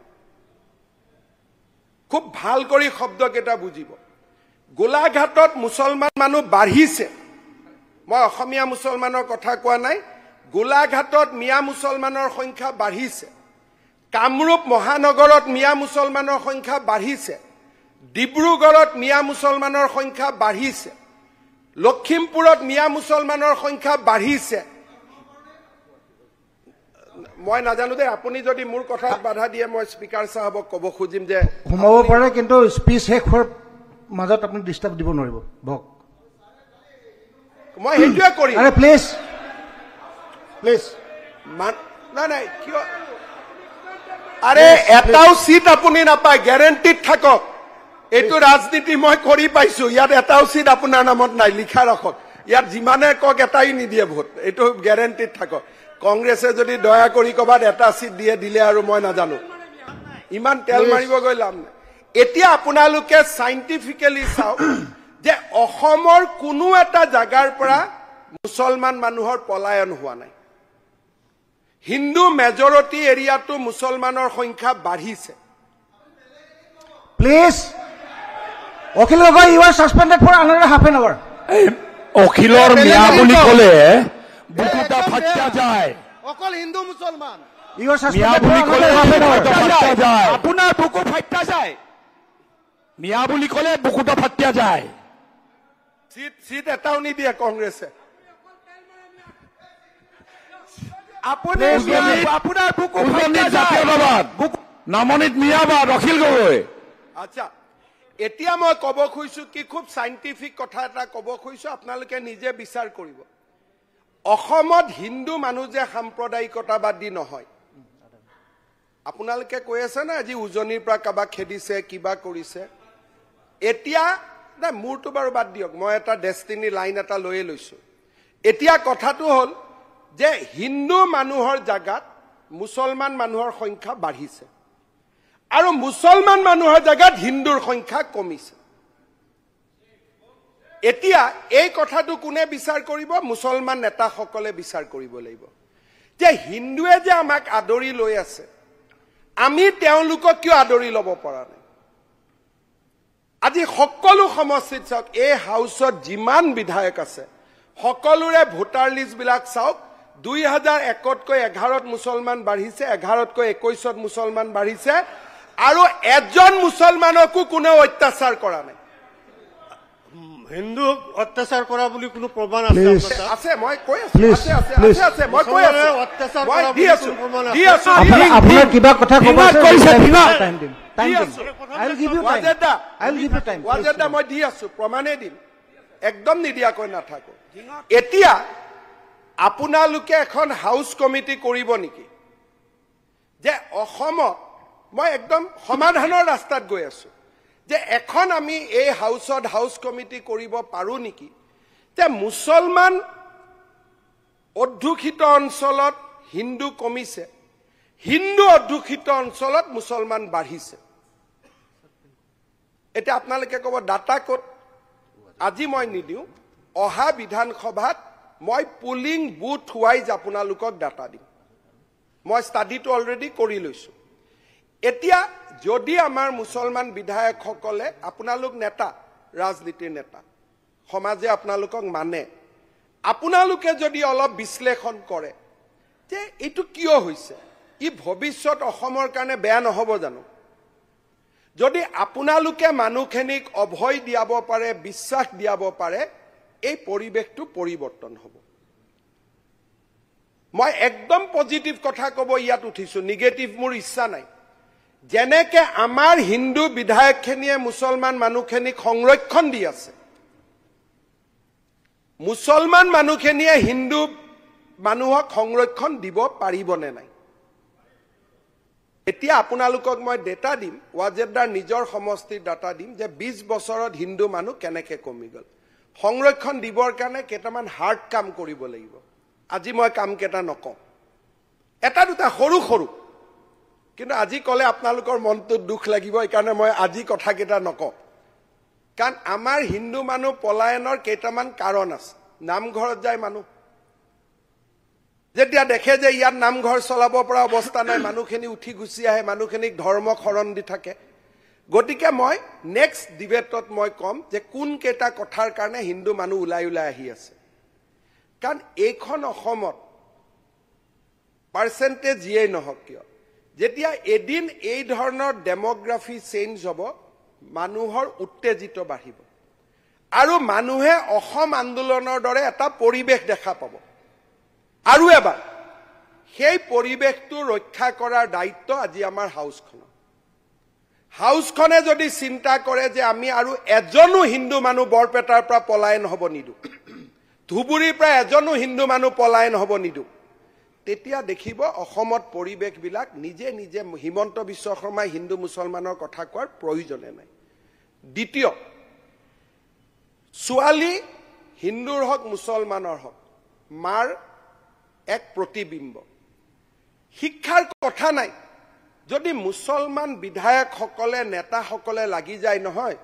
খুব ভাল কৰি শব্দকেইটা বুজিব গোলাঘাটত মুছলমান মানুহ বাঢ়িছে মই অসমীয়া মুছলমানৰ কথা কোৱা নাই গোলাঘাটত মিয়া মুছলমানৰ সংখ্যা বাঢ়িছে কামৰূপ মহানগৰত মিয়া মুছলমানৰ সংখ্যা বাঢ়িছে ডিব্ৰুগড়ত মিয়া মুছলমানৰ সংখ্যা বাঢ়িছে লখিমপুৰত মিয়া মুছলমানৰ সংখ্যা বাঢ়িছে মই নাজানো দে আপুনি যদি মোৰ কথাত বাধা দিয়ে মই স্পীকাৰ চাহাবক ক'ব খুজিম যে সোমাব পাৰে কিন্তু স্পীচ শেষ হোৱাৰ মাজত আপুনি ডিষ্টাৰ্ব দিব নোৱাৰিব ভক মই সেইটোৱে কৰিম প্লিজ প্লিজ নাই নাই কিয় আৰে এটাও চিট আপুনি নাপায় গেৰেণ্টিত থাকক এইটো ৰাজনীতি মই কৰি পাইছো ইয়াত এটাও চিট আপোনাৰ নামত নাই লিখা ৰাখক ইয়াত যিমানে কওক এটাই নিদিয়ে ভোট এইটো গেৰেণ্টিত থাকক কংগ্ৰেছে যদি দয়া কৰি ক'ৰবাত এটা ছিট দিয়ে দিলে আৰু মই নাজানো ইমান তেল মাৰিব গৈ লাভ নাই এতিয়া আপোনালোকে চাইণ্টিফিকেলি চাওক যে অসমৰ কোনো এটা জাগাৰ পৰা মুছলমান মানুহৰ পলায়ন হোৱা নাই হিন্দু মেজৰিটি এৰিয়াটো মুছলমানৰ সংখ্যা বাঢ়িছে please Akhil Gogoi you are suspended for another half an hour অখিলৰ মিয়া বুলি ক'লে বুকুটা ফাটা যায় অকল হিন্দু মুসলমান আপনার বুকু ফাটটা যায় মিয়া বুলি কলে বুকুটা ফাটটা যায় এটাও নিদিয়ে কংগ্রেসে আপোনাৰ বুকু নামনিত গগৈ আচ্ছা এতিয়া মই ক'ব খুজিছো কি খুব চাইণ্টিফিক কথা এটা ক'ব খুজিছো আপোনালোকে নিজে বিচাৰ কৰিব অসমত হিন্দু মানুহ যে সাম্প্ৰদায়িকতাবাদী নহয় আপোনালোকে কৈ আছে নে আজি উজনিৰ পৰা কাৰোবাক খেদিছে কিবা কৰিছে এতিয়া নাই মোৰটো বাৰু বাদ দিয়ক মই এটা ডেষ্টিনি লাইন এটা লৈয়ে লৈছো এতিয়া কথাটো হ'ল যে হিন্দু মানুহৰ জেগাত মুছলমান মানুহৰ সংখ্যা বাঢ়িছে আৰু মুছলমান মানুহৰ জেগাত হিন্দুৰ সংখ্যা কমিছে এতিয়া এই কথাটো কোনে বিচাৰ কৰিব মুছলমান নেতাসকলে বিচাৰ কৰিব লাগিব যে হিন্দুৱে যে আমাক আদৰি লৈ আছে আমি তেওঁলোকক কিয় আদৰি ল'ব পৰা নাই আজি সকলো সমষ্টিত চাওক এই হাউচত যিমান বিধায়ক আছে সকলোৰে ভোটাৰ লিষ্টবিলাক চাওক দুই হাজাৰ একতকৈ এঘাৰত মুছলমান বাঢ়িছে এঘাৰতকৈ একৈশত মুছলমান বাঢ়িছে আৰু এজন মুছলমানকো কোনেও অত্যাচাৰ কৰা নাই হিন্দু অত্যাচাৰ কৰা বুলি কোনো প্ৰমাণ আছে আপোনাৰ কিবা কথা ক'ব মই দি আছো প্ৰমাণেই দিম একদম নিদিয়াকৈ নাথাকো এতিয়া আপোনালোকে এখন হাউচ কমিটি কৰিব নেকি যে অসমত মই একদম সমাধানৰ ৰাস্তাত গৈ আছো যে এখন আমি এই হাউচত হাউচ কমিটি কৰিব পাৰোঁ নেকি যে মুছলমান অধ্যুষিত অঞ্চলত হিন্দু কমিছে হিন্দু অধ্যুষিত অঞ্চলত মুছলমান বাঢ়িছে এতিয়া আপোনালোকে ক'ব ডাটা ক'ত আজি মই নিদিওঁ অহা বিধানসভাত মই পুলিং বুথ ৱাইজ আপোনালোকক ডাটা দিম মই ষ্টাডিটো অলৰেডি কৰি লৈছোঁ এতিয়া যদি আমাৰ মুছলমান বিধায়কসকলে আপোনালোক নেতা ৰাজনীতিৰ নেতা সমাজে আপোনালোকক মানে আপোনালোকে যদি অলপ বিশ্লেষণ কৰে যে এইটো কিয় হৈছে ই ভৱিষ্যত অসমৰ কাৰণে বেয়া নহ'ব জানো যদি আপোনালোকে মানুহখিনিক অভয় দিয়াব পাৰে বিশ্বাস দিয়াব পাৰে এই পৰিৱেশটো পৰিৱৰ্তন হ'ব মই একদম পজিটিভ কথা ক'ব ইয়াত উঠিছোঁ নিগেটিভ মোৰ ইচ্ছা নাই যেনেকে আমাৰ হিন্দু বিধায়কখিনিয়ে মুছলমান মানুহখিনিক সংৰক্ষণ দি আছে মুছলমান মানুহখিনিয়ে হিন্দু মানুহক সংৰক্ষণ দিব পাৰিবনে নাই এতিয়া আপোনালোকক মই ডেটা দিম ৱাজেদাৰ নিজৰ সমষ্টিৰ ডাটা দিম যে বিশ বছৰত হিন্দু মানুহ কেনেকে কমি গল সংৰক্ষণ দিবৰ কাৰণে কেইটামান হাৰ্ড কাম কৰিব লাগিব আজি মই কাম কামকেইটা নকওঁ এটা দুটা সৰু সৰু কিন্তু আজি ক'লে আপোনালোকৰ মনটোত দুখ লাগিব এইকাৰণে মই আজি কথাকেইটা নকওঁ কাৰণ আমাৰ হিন্দু মানুহ পলায়নৰ কেইটামান কাৰণ আছে নামঘৰত যায় মানুহ যেতিয়া দেখে যে ইয়াত নামঘৰ চলাব পৰা অৱস্থা নাই মানুহখিনি উঠি গুচি আহে মানুহখিনিক ধৰ্ম শৰণ দি থাকে গতিকে মই নেক্সট ডিবেটত মই ক'ম যে কোনকেইটা কথাৰ কাৰণে হিন্দু মানুহ ওলাই ওলাই আহি আছে কাৰণ এইখন অসমত পাৰ্চেণ্টেজ যিয়েই নহওক কিয় যেতিয়া এদিন এই ধৰণৰ ডেমগ্ৰাফি চেঞ্জ হ'ব মানুহৰ উত্তেজিত বাঢ়িব আৰু মানুহে অসম আন্দোলনৰ দৰে এটা পৰিৱেশ দেখা পাব আৰু এবাৰ সেই পৰিৱেশটো ৰক্ষা কৰাৰ দায়িত্ব আজি আমাৰ হাউচখনৰ হাউচখনে যদি চিন্তা কৰে যে আমি আৰু এজনো হিন্দু মানুহ বৰপেটাৰ পৰা পলায়ন হ'ব নিদিওঁ ধুবুৰীৰ পৰা এজনো হিন্দু মানুহ পলায়ন হ'ব নিদিওঁ তেতিয়া দেখিব অসমত পৰিৱেশবিলাক নিজে নিজে হিমন্ত বিশ্ব শৰ্মাই হিন্দু মুছলমানৰ কথা কোৱাৰ প্ৰয়োজনে নাই দ্বিতীয় ছোৱালী হিন্দুৰ হওক মুছলমানৰ হওক মাৰ এক প্ৰতিবিম্ব শিক্ষাৰ কথা নাই যদি মুছলমান বিধায়কসকলে নেতাসকলে লাগি যায় নহয়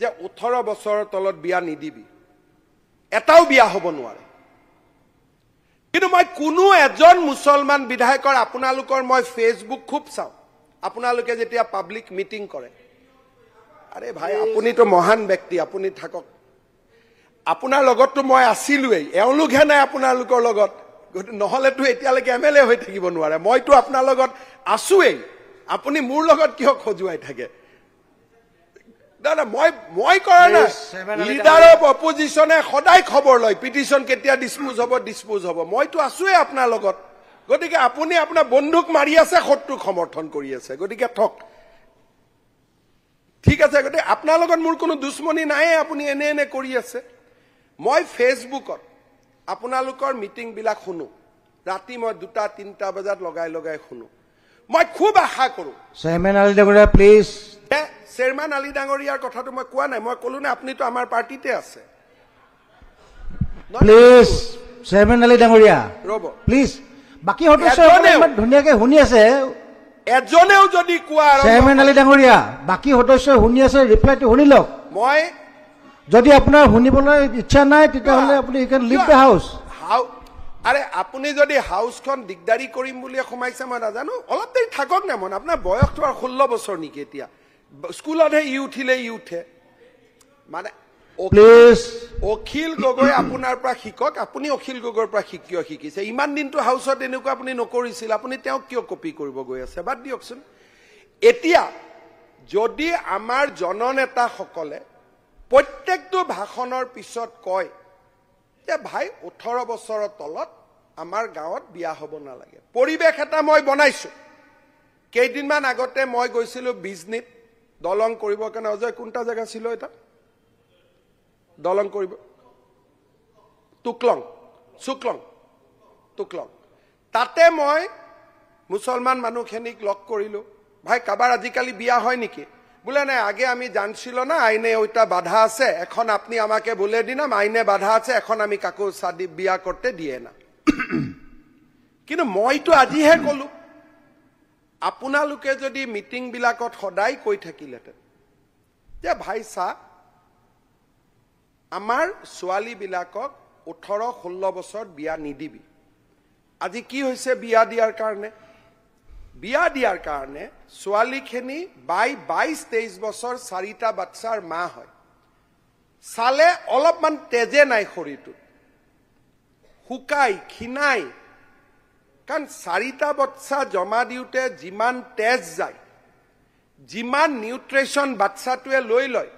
যে ওঠৰ বছৰৰ তলত বিয়া নিদিবি এটাও বিয়া হ'ব নোৱাৰে কিন্তু মই কোনো এজন মুছলমান বিধায়কৰ আপোনালোকৰ মই ফেচবুক খুব চাওঁ আপোনালোকে যেতিয়া পাব্লিক মিটিং কৰে আৰে ভাই আপুনিতো মহান ব্যক্তি আপুনি থাকক আপোনাৰ লগততো মই আছিলোঁৱেই এওঁলোকহে নাই আপোনালোকৰ লগত নহ'লেতো এতিয়ালৈকে এম এল এ হৈ থাকিব নোৱাৰে মইতো আপোনাৰ লগত আছোঁৱেই আপুনি মোৰ লগত কিয় খজুৱাই থাকে দাদা মই মই কৰা নাই লিডাৰ অফ অপজিচনে সদায় খবৰ লয় পিটিশ্যন কেতিয়া ডিছপ'জ হ'ব ডিছপ'জ হ'ব মইতো আছোৱেই আপোনাৰ লগত গতিকে আপুনি আপোনাৰ বন্ধুক মাৰি আছে শত্ৰুক সমৰ্থন কৰি আছে গতিকে থক ঠিক আছে গতিকে আপোনাৰ লগত মোৰ কোনো দুশ্মনী নাই আপুনি এনে এনে কৰি আছে মই ফেচবুকত আপোনালোকৰ মিটিংবিলাক শুনো ৰাতি মই দুটা তিনিটা বজাত লগাই লগাই শুনো মই খুব আশা কৰো চেয়াৰমেন আলী ডাঙৰীয়া প্লিজ চেয়াৰমেন আলী ডাঙৰীয়াৰ কথাটো মই কোৱা নাই মই কলো নে আপুনিতো আমাৰ পাৰ্টিতে আছে শুনি আছে এজনেও শুনিবলৈ ইচ্ছা নাই তেতিয়াহ'লে আরে আপুনি যদি হাউসখন দিগদারি করিম বলে সোমাইছে মই নাজানো অলপ দেরি থাকক না মন আপনার বয়স তো আর ষোলো বছর নেকি এতিয়া স্কুলতে ই উঠিলে ই উঠে মানে অখিল গগৈ আপোনাৰ পৰা শিকক আপুনি অখিল গগৈৰ পৰা শিক কিয় শিকিছে ইমান দিনটো হাউচত এনেকুৱা আপুনি নকৰিছিল আপুনি তেওঁক কিয় কপি কৰিব গৈ আছে বাদ দিয়কচোন এতিয়া যদি আমাৰ জননেতাসকলে প্ৰত্যেকটো ভাষণৰ পিছত কয় যে ভাই ওঠৰ বছৰৰ তলত আমাৰ গাঁৱত বিয়া হ'ব নালাগে পৰিৱেশ এটা মই বনাইছোঁ কেইদিনমান আগতে মই গৈছিলোঁ বিজনীত দলং কৰিবৰ কাৰণে অজয় কোনটা জেগা ছিল এটা দলং কৰিব টুকলং চুকলং টুকলং তাতে মই মুছলমান মানুহখিনিক লগ কৰিলোঁ ভাই কাৰোবাৰ আজিকালি বিয়া হয় নেকি বোলে নাই আগে আমি জানছিল না আইনে ওইটা বাধা আছে এখন আপনি আমাকে বলে দিনাম আইনে বাধা আছে এখন আমি কাকো শাদী বিয়া করতে দিয়ে না কিন্তু মইতো আজিহে কলো আপনালোকে যদি মিটিং বিলাকত সদায় কই থাকিলেতে যে ভাই চা আমার বিলাকক ওঠৰ ষোল্ল বছৰ বিয়া নিদিবি আজি কি হয়েছে বিয়া দিয়াৰ কাৰণে বিয়া দিয়াৰ কাৰণে ছোৱালীখিনি বাই বাইছ তেইছ বছৰ চাৰিটা বাচ্চাৰ মা হয় চালে অলপমান তেজে নাই শৰীৰটোত শুকাই খীণাই কাৰণ চাৰিটা বাচ্চা জমা দিওঁতে যিমান তেজ যায় যিমান নিউট্ৰেশ্যন বাচ্চাটোৱে লৈ লয়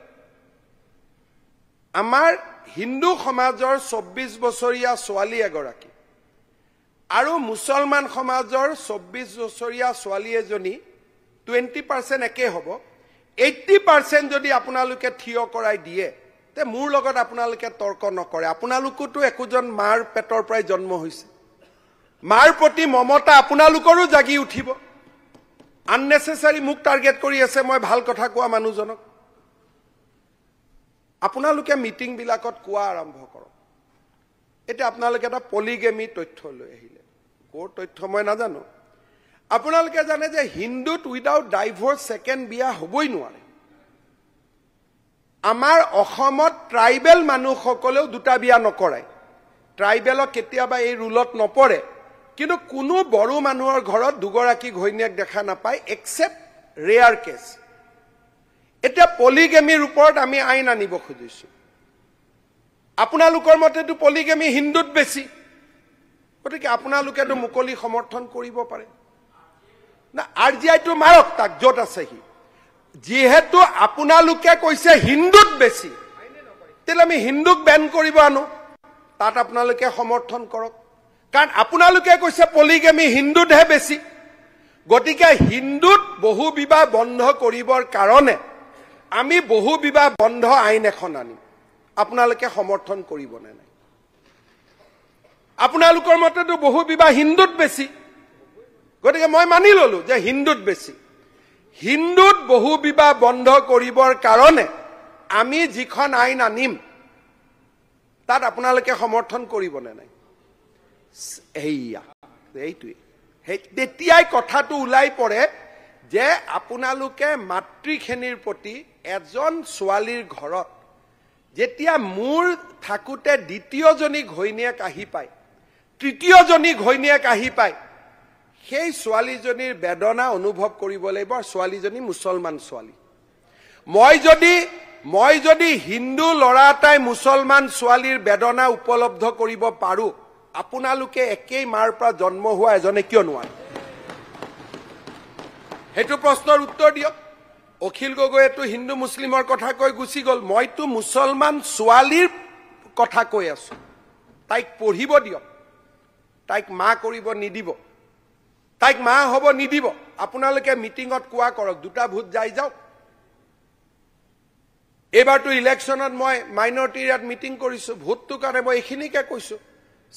আমাৰ হিন্দু সমাজৰ চৌব্বিছ বছৰীয়া ছোৱালী এগৰাকী আৰু মুছলমান সমাজৰ চৌব্বিছ বছৰীয়া ছোৱালী এজনী টুৱেণ্টি পাৰ্চেণ্ট একেই হ'ব এইট্টি পাৰ্চেণ্ট যদি আপোনালোকে থিয় কৰাই দিয়ে তে মোৰ লগত আপোনালোকে তৰ্ক নকৰে আপোনালোকোতো একোজন মাৰ পেটৰ পৰাই জন্ম হৈছে মাৰ প্ৰতি মমতা আপোনালোকৰো জাগি উঠিব আননেচেচাৰী মোক টাৰ্গেট কৰি আছে মই ভাল কথা কোৱা মানুহজনক আপোনালোকে মিটিংবিলাকত কোৱা আৰম্ভ কৰক এতিয়া আপোনালোকে এটা পলিগেমি তথ্য লৈ আহিলে ক'ৰ তথ্য মই নাজানো আপোনালোকে জানে যে হিন্দুত উইডাউট ডাইভৰ্চ ছেকেণ্ড বিয়া হ'বই নোৱাৰে আমাৰ অসমত ট্ৰাইবেল মানুহসকলেও দুটা বিয়া নকৰায় ট্ৰাইবেলক কেতিয়াবা এই ৰুলত নপৰে কিন্তু কোনো বড়ো মানুহৰ ঘৰত দুগৰাকী ঘৈণীয়েক দেখা নাপায় এক্সেপ্ট ৰেয়াৰ কেছ এতিয়া পলিগেমিৰ ওপৰত আমি আইন আনিব খুজিছোঁ আপোনালোকৰ মতেতো পলিগেমি হিন্দুত বেছি গতিকে আপোনালোকেতো মুকলি সমৰ্থন কৰিব পাৰে না আৰ জি আইটো মাৰক তাক য'ত আছে সি যিহেতু আপোনালোকে কৈছে হিন্দুত বেছি তেতিয়া আমি হিন্দুক বেন কৰিব আনো তাত আপোনালোকে সমৰ্থন কৰক কাৰণ আপোনালোকে কৈছে পলিগেমি হিন্দুতহে বেছি গতিকে হিন্দুত বহু বিবাহ বন্ধ কৰিবৰ কাৰণে আমি বহু বিবাহ বন্ধ আইন এখন আনিম আপোনালোকে সমৰ্থন কৰিবনে নাই আপোনালোকৰ মতেতো বহু বিবাহ হিন্দুত বেছি গতিকে মই মানি ললো যে হিন্দুত বেছি হিন্দুত বহু বিবাহ বন্ধ কৰিবৰ কাৰণে আমি যিখন আইন আনিম তাত আপোনালোকে সমৰ্থন কৰিব নে নাই এইয়া এইটোৱে সেই তেতিয়াই কথাটো ওলাই পৰে যে আপোনালোকে মাতৃখিনিৰ প্ৰতি এজন ছোৱালীৰ ঘৰত যেতিয়া মোৰ থাকোঁতে দ্বিতীয়জনী ঘৈণীয়েক আহি পায় তৃতীয়জনী ঘৈণীয়েক আহি পায় সেই ছোৱালীজনীৰ বেদনা অনুভৱ কৰিব লাগিব ছোৱালীজনী মুছলমান ছোৱালী মই যদি মই যদি হিন্দু ল'ৰা এটাই মুছলমান ছোৱালীৰ বেদনা উপলব্ধ কৰিব পাৰোঁ আপোনালোকে একেই মাৰ পৰা জন্ম হোৱা এজনে কিয় নোৱাৰে সেইটো প্ৰশ্নৰ উত্তৰ দিয়ক অখিল গগৈয়েতো হিন্দু মুছলিমৰ কথা কৈ গুচি গ'ল মইতো মুছলমান ছোৱালীৰ কথা কৈ আছো তাইক পঢ়িব দিয়ক তাইক মা কৰিব নিদিব তাইক মা হ'ব নিদিব আপোনালোকে মিটিঙত কোৱা কৰক দুটা ভোট যাই যাওক এইবাৰতো ইলেকশ্যনত মই মাইনৰিটিৰ ইয়াত মিটিং কৰিছোঁ ভোটটোৰ কাৰণে মই এইখিনিকে কৈছোঁ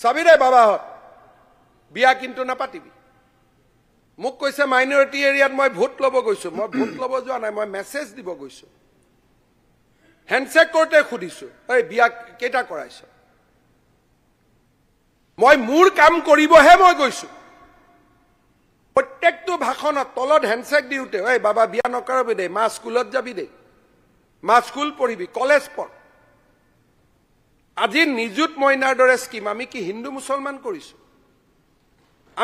চাবি চাবিৰে বাবাহঁত বিয়া কিন্তু নাপাতিবি মোক কৈছে মাইনৰিটি এৰিয়াত মই ভোট ল'ব গৈছোঁ মই ভোট ল'ব যোৱা নাই মই মেছেজ দিব গৈছোঁ হেণ্ডছেক কৰোঁতে সুধিছোঁ এই বিয়া কেইটা কৰাইছ মই মোৰ কাম কৰিবহে মই গৈছোঁ প্ৰত্যেকটো ভাষণত তলত হেণ্ডছেক দিওঁতে এই বাবা বিয়া নকৰাবি দেই মা স্কুলত যাবি দেই মা স্কুল পঢ়িবি কলেজ পঢ় আজি নিযুত মইনাৰ দৰে স্কিম আমি কি হিন্দু মুছলমান কৰিছোঁ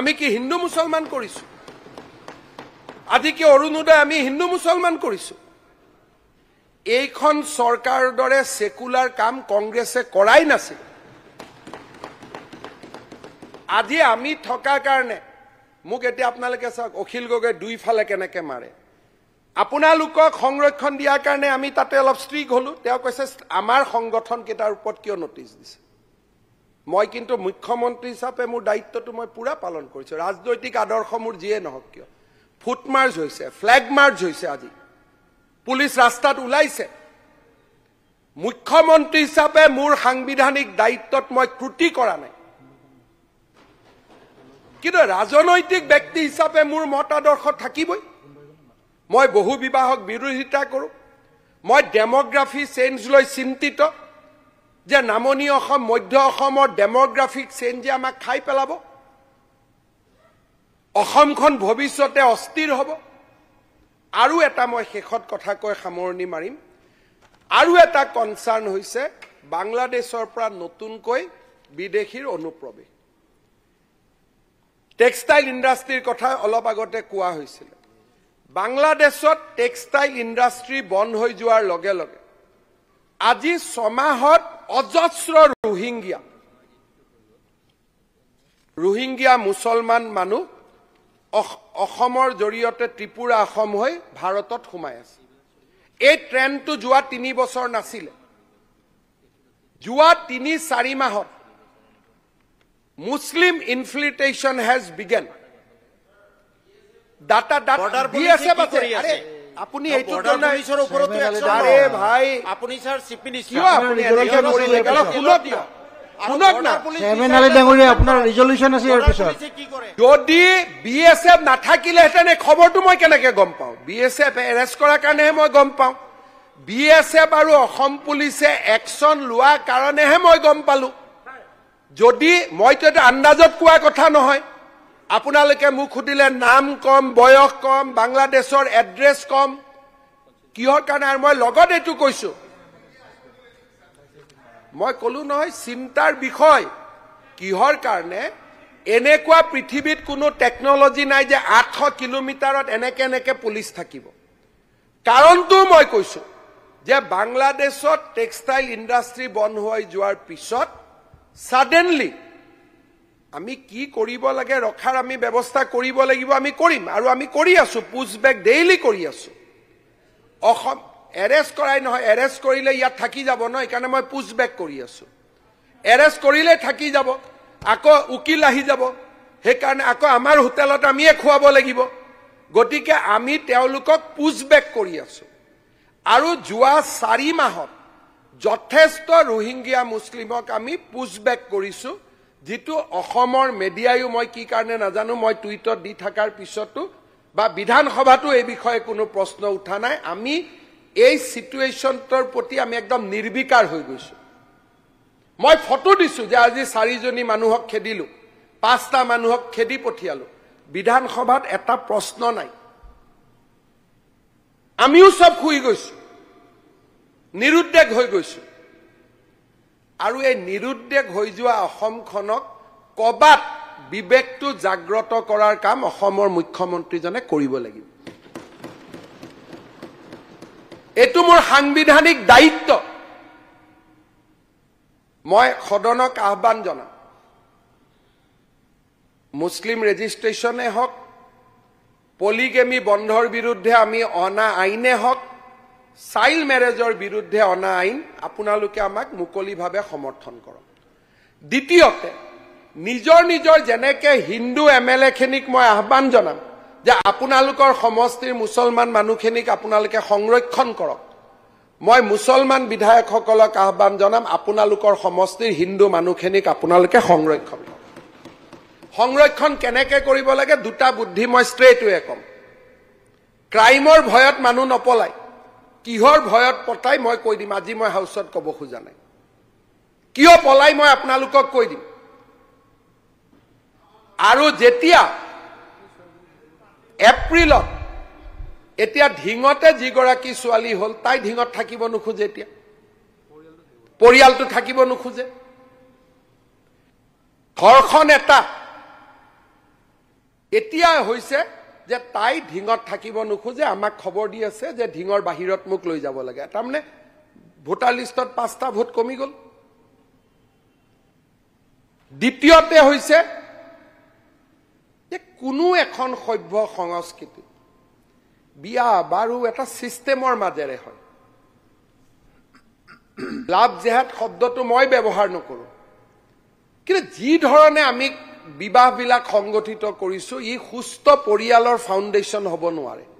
আমি কি হিন্দু মুছলমান কৰিছোঁ আজি আজিকে অৰুণোদয় আমি হিন্দু মুছলমান কৰিছো এইখন চৰকাৰ দৰে ছেকুলাৰ কাম কংগ্ৰেছে কৰাই নাছিল আজি আমি থকাৰ কাৰণে মোক এতিয়া আপোনালোকে চাওক অখিল গগৈ দুইফালে কেনেকে মাৰে আপোনালোকক সংৰক্ষণ দিয়াৰ কাৰণে আমি তাতে অলপ ষ্ট্ৰিক হলো তেওঁ কৈছে আমাৰ সংগঠনকেইটাৰ ওপৰত কিয় নটিচ দিছে মই কিন্তু মুখ্যমন্ত্ৰী হিচাপে মোৰ দায়িত্বটো মই পুৰা পালন কৰিছো ৰাজনৈতিক আদৰ্শ মোৰ যিয়ে নহওক কিয় ফুটমাৰ্চ হৈছে ফ্লেগ মাৰ্চ হৈছে আজি পুলিচ ৰাস্তাত ওলাইছে মুখ্যমন্ত্ৰী হিচাপে মোৰ সাংবিধানিক দায়িত্বত মই ক্ৰুটি কৰা নাই কিন্তু ৰাজনৈতিক ব্যক্তি হিচাপে মোৰ মত আদৰ্শ থাকিবই মই বহু বিবাহক বিৰোধিতা কৰোঁ মই ডেমগ্ৰাফি চেঞ্জ লৈ চিন্তিত যে নামনি অসম মধ্য অসমৰ ডেমগ্ৰাফিক চেঞ্জে আমাক খাই পেলাব অসমখন ভৱিষ্যতে অস্থিৰ হ'ব আৰু এটা মই শেষত কথা কৈ সামৰণি মাৰিম আৰু এটা কনচাৰ্ণ হৈছে বাংলাদেশৰ পৰা নতুনকৈ বিদেশীৰ অনুপ্ৰৱেশ টেক্সটাইল ইণ্ডাষ্ট্ৰীৰ কথা অলপ আগতে কোৱা হৈছিলে বাংলাদেশত টেক্সটাইল ইণ্ডাষ্ট্ৰী বন্ধ হৈ যোৱাৰ লগে লগে আজি ছমাহত অজস্ৰ ৰোহিংগীয়া ৰোহিংগীয়া মুছলমান মানুহ অসমৰ জৰিয়তে ত্ৰিপুৰা অসম হৈ ভাৰতত সোমাই আছে এই ট্ৰেণ্ডটো যোৱা তিনি বছৰ নাছিলে যোৱা তিনি চাৰি মাহত Muslim infiltration has begin data data আপুনি শুনক না চেয়ারম্যান আলী ডাঙরিয়া আপনার রিজলিউশন আছে ইয়ার পিছত যদি বিএসএফ না থাকিলে হেতেন এই মই গম পাও বিএসএফ এরেস্ট করা কারণে অসম পুলিশে অ্যাকশন লওয়া কারণে মই গম পালো যদি মই আন্দাজত কোয়া কথা নহয় আপনাদের মোক সুদিলে নাম কম বয়স কম বাংলাদেশের এড্রেস কম কিহর কারণে আর মই লগত এইটু কৈছো মই কলো নহয় চিন্তাৰ বিষয় কিহৰ কাৰণে এনেকুৱা পৃথিৱীত কোনো টেকনলজি নাই যে আঠশ কিলোমিটাৰত এনেকে এনেকে পুলিচ থাকিব কাৰণটো মই কৈছো যে বাংলাদেশত টেক্সটাইল ইণ্ডাষ্ট্ৰী বন্ধ হৈ যোৱাৰ পিছত ছাডেনলি আমি কি কৰিব লাগে ৰখাৰ আমি ব্যৱস্থা কৰিব লাগিব আমি কৰিম আৰু আমি কৰি আছো পুষ্ট বেক ডেইলি কৰি আছো অসম এৰেষ্ট কৰাই নহয় এৰেষ্ট কৰিলে ইয়াত থাকি যাব ন সেইকাৰণে মই পুষ্ট বেক কৰি আছো এৰেষ্ট কৰিলে থাকি যাব আকৌ উকিল আহি যাব সেইকাৰণে আকৌ আমাৰ হোটেলত আমিয়ে খোৱাব লাগিব গতিকে আমি তেওঁলোকক পুষ্ট বেক কৰি আছো আৰু যোৱা চাৰি মাহত যথেষ্ট ৰোহিংগীয়া মুছলিমক আমি পুষ্ট বেক কৰিছোঁ যিটো অসমৰ মেডিয়াইও মই কি কাৰণে নাজানো মই টুইটত দি থকাৰ পিছতো বা বিধানসভাতো এই বিষয়ে কোনো প্ৰশ্ন উঠা নাই আমি এই চিটুৱেশ্যনটোৰ প্ৰতি আমি একদম নিৰ্বিকাৰ হৈ গৈছোঁ মই ফটো দিছোঁ যে আজি চাৰিজনী মানুহক খেদিলোঁ পাঁচটা মানুহক খেদি পঠিয়ালোঁ বিধানসভাত এটা প্ৰশ্ন নাই আমিও চব শুই গৈছোঁ নিৰুদ্বেগ হৈ গৈছোঁ আৰু এই নিৰুদ্বেগ হৈ যোৱা অসমখনক কবাত বিবেকটো জাগ্ৰত কৰাৰ কাম অসমৰ মুখ্যমন্ত্ৰীজনে কৰিব লাগিব এইটো মোৰ সাংবিধানিক দায়িত্ব মই সদনক আহ্বান জনাম মুছলিম ৰেজিষ্ট্ৰেশ্যনে হওক পলিগেমি বন্ধৰ বিৰুদ্ধে আমি অনা আইনে হওক চাইল্ড মেৰেজৰ বিৰুদ্ধে অনা আইন আপোনালোকে আমাক মুকলিভাৱে সমৰ্থন কৰক দ্বিতীয়তে নিজৰ নিজৰ যেনেকৈ হিন্দু এম এল এখিনিক মই আহ্বান জনাম যে আপোনালোকৰ সমষ্টিৰ মুছলমান মানুহখিনিক আপোনালোকে সংৰক্ষণ কৰক মই মুছলমান বিধায়কসকলক আহ্বান জনাম আপোনালোকৰ সমষ্টিৰ হিন্দু মানুহখিনিক আপোনালোকে সংৰক্ষণ কৰক সংৰক্ষণ কেনেকে কৰিব লাগে দুটা বুদ্ধি মই ষ্ট্ৰেইটোৱে কম ক্ৰাইমৰ ভয়ত মানুহ নপলাই কিহৰ ভয়ত পতাই মই কৈ দিম আজি মই হাউচত ক'ব খোজা নাই কিয় পলাই মই আপোনালোকক কৈ দিম আৰু যেতিয়া এপ্ৰিলত এতিয়া ঢিঙতে যিগৰাকী ছোৱালী হ'ল তাই ঢিঙত থাকিব নোখোজে এতিয়া পৰিয়ালটো থাকিব নোখোজে ঘৰখন এটা এতিয়া হৈছে যে তাই ঢিঙত থাকিব নোখোজে আমাক খবৰ দি আছে যে ঢিঙৰ বাহিৰত মোক লৈ যাব লাগে তাৰমানে ভোটাৰ লিষ্টত পাঁচটা ভোট কমি গ'ল দ্বিতীয়তে হৈছে যে কোনো এখন সভ্য সংস্কৃতি বিয়া বাৰু এটা ছিষ্টেমৰ মাজেৰে হয় লাভ জেহাদ শব্দটো মই ব্যৱহাৰ নকৰোঁ কিন্তু যি ধৰণে আমি বিবাহবিলাক সংগঠিত কৰিছোঁ ই সুস্থ পৰিয়ালৰ ফাউণ্ডেশ্যন হ'ব নোৱাৰে